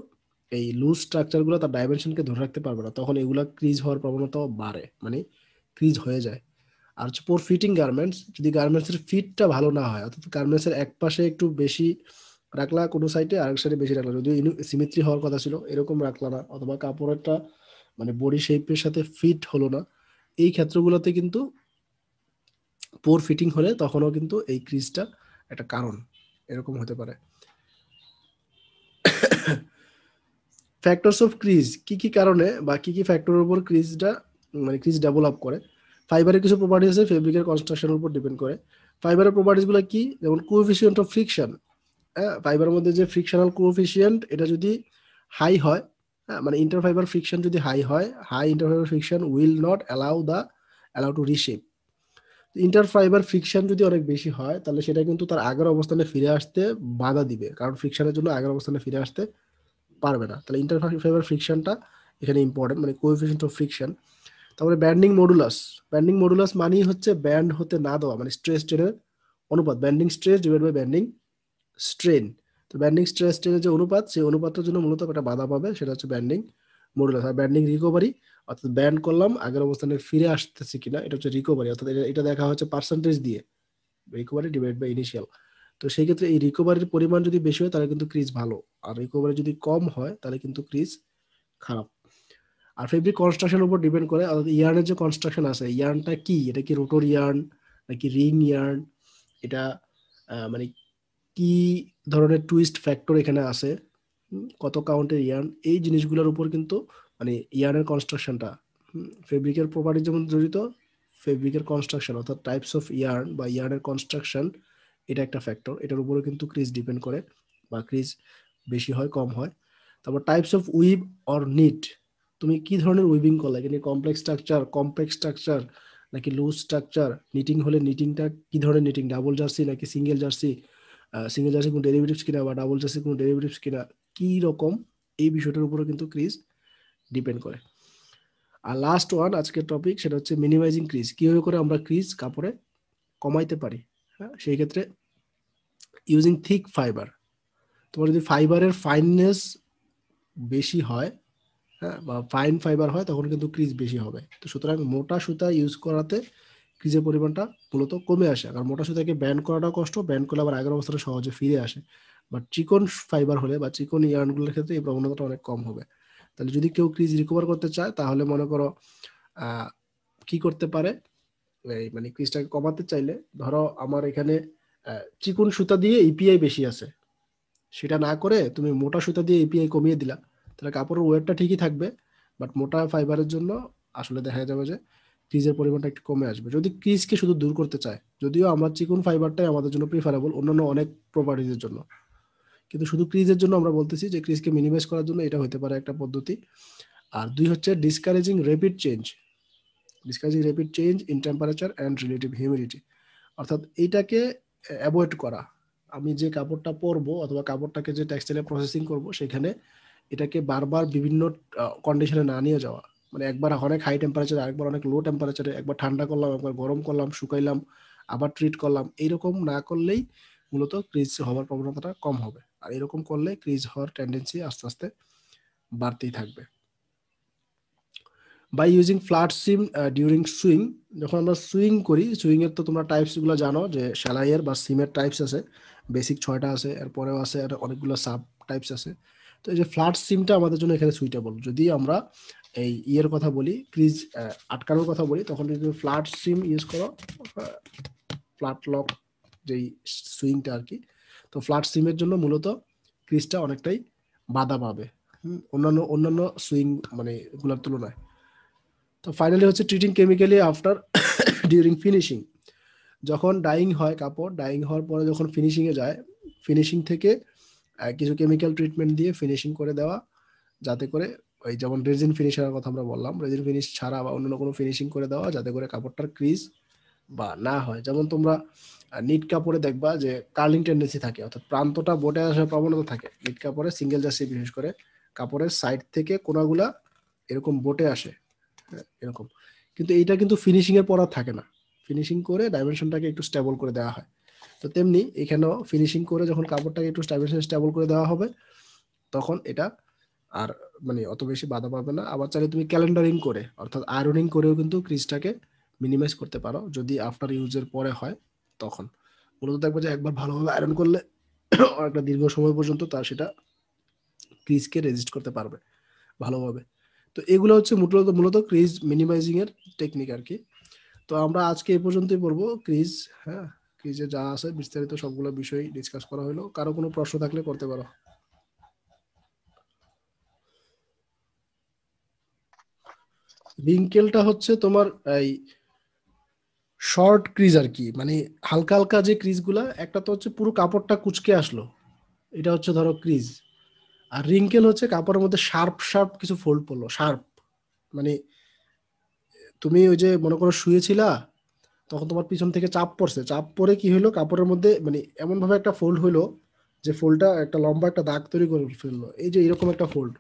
এই লুজ স্ট্রাকচারগুলো তার ডাইমেনশনকে ধরে রাখতে পারবে না তখন এগুলো ক্রিজ হওয়ার প্রবণতাও বাড়ে মানে ক্রিজ হয়ে যায় আর হচ্ছে পোর ফিটিং গার্মেন্টস যদি গার্মেন্টসের ফিটটা ভালো না হয় অর্থাৎ গার্মেন্টসের এক পাশে একটু বেশি রাখলা কোনো সাইডে আরেক সাইডে বেশি রাখলা যদি সিমিত্রি হওয়ার কথা ছিল এরকম রাখলা না অথবা কাপড়েরটা মানে বডি শেপের সাথে ফিট হলো না এই ক্ষেত্রগুলোতে কিন্তু পোর ফিটিং হলে তখনও কিন্তু এই ক্রিজটা একটা কারণ এরকম হতে পারে ফ্যাক্টরস অফ ক্রিজ কি কি কারণে বা কি কি ফ্যাক্টরের উপর ক্রিজটা মানে ক্রিজ ডেভেলপ করে ফাইবারের কিছু প্রপার্টি আছে ফেব্রিকের কনস্ট্রাকশনের উপর ডিপেন্ড করে ফাইবারের প্রপার্টিসগুলো কি যেমন কোফিসিয়েন্ট অফ ফ্রিকশন হ্যাঁ ফাইবারের মধ্যে যে ফ্রিকশনাল কোফিসিয়েন্ট এটা যদি হাই হয় হ্যাঁ মানে ইন্টারফাইবার ফ্রিকশন যদি হাই হয় high interfiber friction will not allow the allow to রিসেপ ইন্টারফাইবার ফ্রিকশন যদি অনেক বেশি হয় তাহলে সেটা কিন্তু তার আগের অবস্থানে ফিরে আসতে বাধা দিবে কারণ ফ্রিকশনের জন্য আগের অবস্থানে ফিরে আসতে পারবে না তাহলে ইন্টারফাইবার ফ্রিকশনটা এখানে ইম্পর্টেন্ট মানে কোফিসিয়েন্ট অফ ফ্রিকশন তারপরে ব্যান্ডিং মডুলাস ব্যান্ডিং মডুলাস মানেই হচ্ছে ব্যান্ড হতে না দেওয়া মানে স্ট্রেস ট্রেনের অনুপাত bending stress divide by bending strain তো ব্যান্ডিং স্ট্রেস ট্রেনের যে অনুপাত সেই অনুপাতের জন্য মূলত একটা বাধা পাবে সেটা হচ্ছে ব্যান্ডিং মডুলাস আর ব্যান্ডিং রিকভারি অর্থাৎ ব্যান্ড করলাম আগের অবস্থানে ফিরে আসতেছি কিনা এটা হচ্ছে রিকভারি অর্থাৎ এটা দেখা হচ্ছে পার্সেন্টেজ দিয়ে রিকভারি ডিভাইড বাই ইনিশিয়াল তো সেই ক্ষেত্রে এই রিকভারির পরিমাণ যদি বেশি হয় তাহলে কিন্তু ক্রিজ ভালো আর রিকভারি যদি কম হয় তাহলে কিন্তু ক্রিজ খারাপ আর ফেব্রিক কনস্ট্রাকশনের উপর ডিপেন্ড করে ইয়ার্নের যে কনস্ট্রাকশন আছে ইয়ার্নটা কি এটা কি রোটর ইয়ার্ন নাকি রিং ইয়ার্ন এটা মানে কি ধরনের টুইস্ট ফ্যাক্টর এখানে আছে কত কাউন্টের ইয়ার্ন এই জিনিসগুলোর উপর কিন্তু মানে ইয়ার্নের কনস্ট্রাকশনটা ফেব্রিকের প্রপার্টি যেমন জড়িত ফেব্রিকের কনস্ট্রাকশন অর্থাৎ টাইপস অফ ইয়ার্ন বা ইয়ার্নের কনস্ট্রাকশন এটা একটা ফ্যাক্টর এটার উপরে কিন্তু ক্রিজ ডিপেন্ড করে বা ক্রিজ বেশি হয় কম হয় তারপর types of weave or knit তুমি কি ধরনের উইভিং করলে এখানে কমপ্লেক্স স্ট্রাকচার কমপ্লেক্স স্ট্রাকচার নাকি লুজ স্ট্রাকচার নিটিং হলে নিটিংটা কি ধরনের নিটিং ডাবল জার্সি নাকি সিঙ্গেল জার্সি সিঙ্গেল জার্সি কোনো ডেরিভেটিভস কিনা বা ডাবল জার্সি কোনো ডেরিভেটিভস কিনা কী রকম এই বিষয়টার উপরে কিন্তু ক্রিজ ডিপেন্ড করে আর লাস্ট ওয়ান আজকের টপিক সেটা হচ্ছে মিনিমাইজিং ক্রিজ কীভাবে করে আমরা ক্রিজ কাপড়ে কমাইতে পারি হ্যাঁ সেই ক্ষেত্রে ইউজিং থিক ফাইবার তোমার যদি ফাইবারের ফাইননেস বেশি হয় হ্যাঁ বা ফাইন ফাইবার হয় তখন কিন্তু ক্রিজ বেশি হবে তো সুতরাং মোটা সুতা ইউজ করাতে ক্রিজের পরিমাণটা মূলত কমে আসে কারণ মোটা সুতাকে ব্যান্ড করাটা কষ্ট ব্যান্ড করলে আবার আগের অবস্থাটা সহজে ফিরে আসে বাট চিকন ফাইবার হলে বা চিকন ইয়ার্নগুলোর ক্ষেত্রে এই প্রবণতাটা অনেক কম হবে তাহলে যদি কেউ ক্রিজ রিকভার করতে চায় তাহলে মনে করো কি করতে পারে এই মানে ক্রিজটাকে কমাতে চাইলে ধরো আমার এখানে চিকন সুতা দিয়ে ইপিআই বেশি আছে সেটা না করে তুমি মোটা সুতা দিয়ে ইপিআই কমিয়ে দিলা তাহলে কাপড়ের ওয়েটটা ঠিকই থাকবে বাট মোটা ফাইবারের জন্য আসলে দেখা যাবে যে ক্রিজের পরিমাণটা একটু কমে আসবে যদি ক্রিজকে শুধু দূর করতে চায় যদিও আমরা চিকন ফাইবারটাই আমাদের জন্য প্রিফারেবল অন্যান্য অনেক প্রপার্টিজের জন্য কিন্তু শুধু ক্রিজের জন্য আমরা বলতেছি যে ক্রিজকে মিনিমাইজ করার জন্য এটা হতে পারে একটা পদ্ধতি আর দুই হচ্ছে discouraging rapid change discouraging rapid change in temperature and relative humidity অর্থাৎ এইটাকে অ্যাভয়েড করা আমি যে কাপড়টা পরবো অথবা কাপড়টাকে যে টেক্সটাইলে প্রসেসিং করব সেখানে এটাকে বারবার বিভিন্ন কন্ডিশনে না নিয়ে যাওয়া মানে একবার অনেক হাই টেম্পারেচার আরেকবার অনেক লো টেম্পারেচারে একবার ঠান্ডা করলাম একবার গরম করলাম শুকাইলাম আবার ট্রিট করলাম এইরকম না করলেই মূলত ক্রিজ হওয়ার প্রবণতাটা কম হবে আর এরকম করলে ক্রিজ হওয়ার টেন্ডেন্সি আস্তে আস্তে বাড়তেই থাকবে by using flat seam during sewing যখন আমরা সুইং করি সুইংয়ের তো তোমরা টাইপসগুলো জানো যে সেলাইয়ের বা সিমের টাইপস আছে বেসিক ছয়টা আছে এরপরেও আছে আর অনেকগুলো সাব টাইপস আছে তো এই যে ফ্ল্যাট সিমটা আমাদের জন্য এখানে সুইটেবল যদি আমরা এই ইয়ের কথা বলি ক্রিজ আটকানোর কথা বলি তখন যদি ফ্ল্যাট সিম ইউজ করো ফ্ল্যাট লক যেই সুইংটা আর কি তো ফ্ল্যাট সিমের জন্য মূলত ক্রিজটা অনেকটাই বাধা পাবে অন্যান্য অন্যান্য সুইং মানে গুলার তুলনায় তো ফাইনালি হচ্ছে treating chemically after during finishing যখন ডাইং হয় কাপড় ডাইং হওয়ার পরে যখন ফিনিশিংয়ে যায় ফিনিশিং থেকে কিছু কেমিক্যাল ট্রিটমেন্ট দিয়ে ফিনিশিং করে দেওয়া যাতে করে ওই যেমন রেজিন ফিনিশারের কথা আমরা বললাম রেজিন ফিনিশ ছাড়া বা অন্য কোনো ফিনিশিং করে দেওয়া যাতে করে কাপড়টার ক্রিজ বা না হয় যেমন তোমরা নিট কাপড়ে দেখবা যে কার্লিং টেন্ডেন্সি থাকে অর্থাৎ প্রান্তটা বোটে আসার প্রবণতা থাকে নিট কাপড়ে সিঙ্গেল জার্সি বিশেষ করে কাপড়ের সাইড থেকে কোনাগুলা এরকম বোটে আসে হ্যাঁ, এরকম কিন্তু এইটা কিন্তু ফিনিশিংয়ের এর পর থাকে না ফিনিশিং করে ডাইমেনশনটাকে একটু স্টেবল করে দেওয়া হয় তো তেমনি এখানেও ফিনিশিং করে যখন কাপড়টাকে একটু স্টাইবেশন স্টেবল করে দেওয়া হবে তখন এটা আর মানে অত বেশি বাধা পাবে না আবার চাইলে তুমি ক্যালেন্ডারিং করে অর্থাৎ আয়রনিং করেও কিন্তু ক্রিজটাকে মিনিমাইজ করতে পারো যদি আফটার ইউজের পরে হয় তখন মূলত দেখবো যে একবার ভালোভাবে আয়রন করলে একটা দীর্ঘ সময় পর্যন্ত তার সেটা ক্রিজকে রেজিস্ট করতে পারবে ভালোভাবে তো এগুলো হচ্ছে মূলত মূলত ক্রিজ মিনিমাইজিংয়ের টেকনিক আর কি তো আমরা আজকে এ পর্যন্তই বলবো ক্রিজ হ্যাঁ যে যা আছে বিস্তারিত সবগুলো বিষয় ডিসকাস করা হলো কারো কোনো প্রশ্ন থাকলে করতে পারো রিঙ্কেলটা হচ্ছে তোমার এই শর্ট ক্রিজ আর কি মানে হালকা হালকা যে ক্রিজগুলা একটা তো হচ্ছে পুরো কাপড়টা কুচকে আসলো এটা হচ্ছে ধরো ক্রিজ আর রিঙ্কেল হচ্ছে কাপড়ের মধ্যে শার্প শার্প কিছু ফোল্ড পড়লো শার্প মানে তুমি ওই যে মনে করো শুয়েছিলা তখন তোমার পিছন থেকে চাপ পড়ছে চাপ পড়ে কি হলো কাপড়ের মধ্যে মানে এমন ভাবে একটা ফোল্ড হলো যে ফোল্ডটা একটা লম্বা একটা দাগ তৈরি করে ফেললো এই যে এরকম একটা ফোল্ড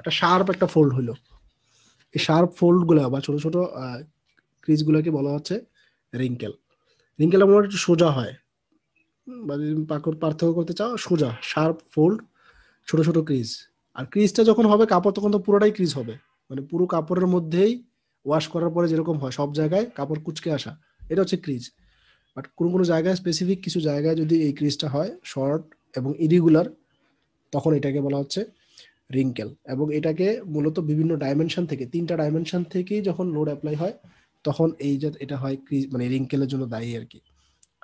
একটা শার্প একটা ফোল্ড হলো এই শার্প ফোল্ডগুলো বা ছোট ছোট ক্রিজগুলোকে বলা হচ্ছে রিঙ্কেল রিঙ্কেল আমার একটু সোজা হয় বা যদি পার্থক্য করতে চাও সোজা শার্প ফোল্ড ছোট ছোট ক্রিজ আর ক্রিজটা যখন হবে কাপড় তখন তো পুরোটাই ক্রিজ হবে মানে পুরো কাপড়ের মধ্যেই ওয়াশ করার পরে যেরকম হয় সব জায়গায় কাপড় কুচকে আসা এটা হচ্ছে ক্রিজ বাট কোনো কোনো জায়গায় স্পেসিফিক কিছু জায়গায় যদি এই ক্রিজটা হয় শর্ট এবং ইরেগুলার তখন এটাকে বলা হচ্ছে রিঙ্কেল এবং এটাকে মূলত বিভিন্ন ডাইমেনশন থেকে তিনটা ডাইমেনশন থেকেই যখন লোড অ্যাপ্লাই হয় তখন এই যে এটা হয় ক্রিজ মানে রিঙ্কেলের জন্য দায়ী আর কি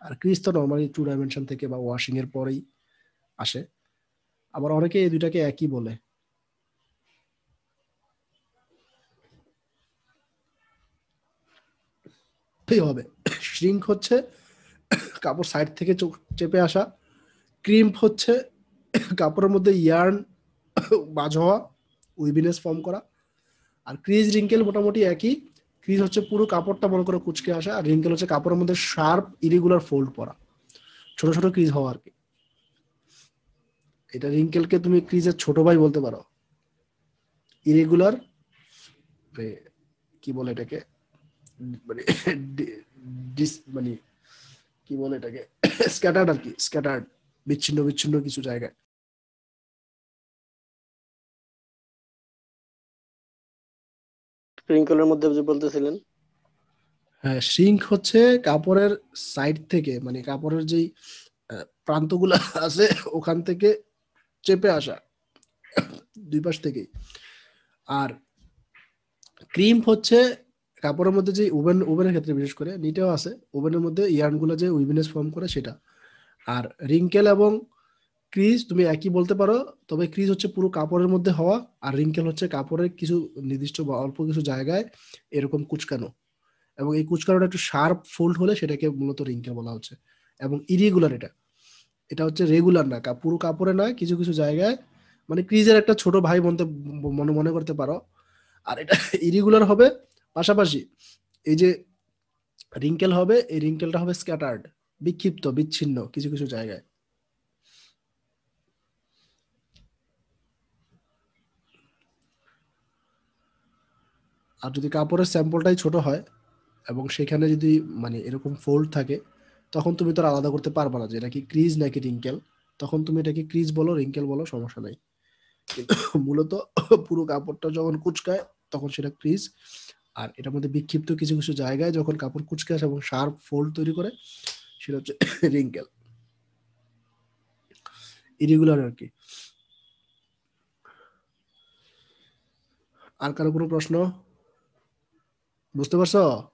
আর ক্রিজ তো নর্মালি টু ডাইমেনশন থেকে বা ওয়াশিংয়ের পরেই আসে আবার অনেকে এই দুইটাকে একই বলে করতেই হবে শ্রিঙ্ক হচ্ছে কাপড় সাইড থেকে চেপে আসা ক্রিম্প হচ্ছে কাপড়ের মধ্যে ইয়ার্ন বাজ হওয়া উইবিনেস ফর্ম করা আর ক্রিজ রিঙ্কেল মোটামুটি একই ক্রিজ হচ্ছে পুরো কাপড়টা মনে করো কুচকে আসা আর রিঙ্কেল হচ্ছে কাপড়ের মধ্যে শার্প ইরেগুলার ফোল্ড পরা ছোট ছোট ক্রিজ হওয়া আর কি এটা রিঙ্কেলকে তুমি ক্রিজের ছোট ভাই বলতে পারো ইরেগুলার কি বলে এটাকে মানে মানে কি বলে এটাকে স্ক্যাটার্ড আর কি স্ক্যাটার্ড বিচ্ছিন্ন বিচ্ছিন্ন কিছু জায়গায় শৃঙ্খলের মধ্যে যে বলতেছিলেন হ্যাঁ শৃঙ্খ হচ্ছে কাপড়ের সাইড থেকে মানে কাপড়ের যেই প্রান্তগুলো আছে ওখান থেকে চেপে আসা দুই পাশ থেকেই আর ক্রিম হচ্ছে কাপড়ের মধ্যে যে ওভেন ওভেনের ক্ষেত্রে বিশেষ করে নিটেও আছে ওভেনের মধ্যে ইয়ার্নগুলো যে উইভিনেস ফর্ম করে সেটা আর রিঙ্কেল এবং ক্রিজ তুমি একই বলতে পারো তবে ক্রিজ হচ্ছে পুরো কাপড়ের মধ্যে হওয়া আর রিঙ্কেল হচ্ছে কাপড়ের কিছু নির্দিষ্ট বা অল্প কিছু জায়গায় এরকম কুচকানো এবং এই কুচকানোটা একটু শার্প ফোল্ড হলে সেটাকে মূলত রিঙ্কেল বলা হচ্ছে এবং ইরেগুলার এটা এটা হচ্ছে রেগুলার না পুরো কাপড়ে না কিছু কিছু জায়গায় মানে ক্রিজের একটা ছোট ভাই মনে মনে করতে পারো আর এটা ইরেগুলার হবে পাশাপাশি এই যে রিঙ্কেল হবে এই রিঙ্কেলটা হবে স্ক্যাটার্ড বিক্ষিপ্ত বিচ্ছিন্ন কিছু কিছু জায়গায় আর যদি কাপড়ের স্যাম্পলটাই ছোট হয় এবং সেখানে যদি মানে এরকম ফোল্ড থাকে তখন তুমি তো আলাদা করতে পারবে না যে এটা কি ক্রিজ নাকি রিঙ্কেল তখন তুমি এটাকে ক্রিজ বলো রিঙ্কেল বলো সমস্যা নাই মূলত পুরো কাপড়টা যখন কুচকায় তখন সেটা ক্রিজ আর এটার মধ্যে বিক্ষিপ্ত কিছু কিছু জায়গায় যখন কাপড় কুচকে আসে এবং শার্প ফোল্ড তৈরি করে সেটা হচ্ছে রিঙ্কেল ইরেগুলার আর কি আর কারো কোনো প্রশ্ন বুঝতে পারছো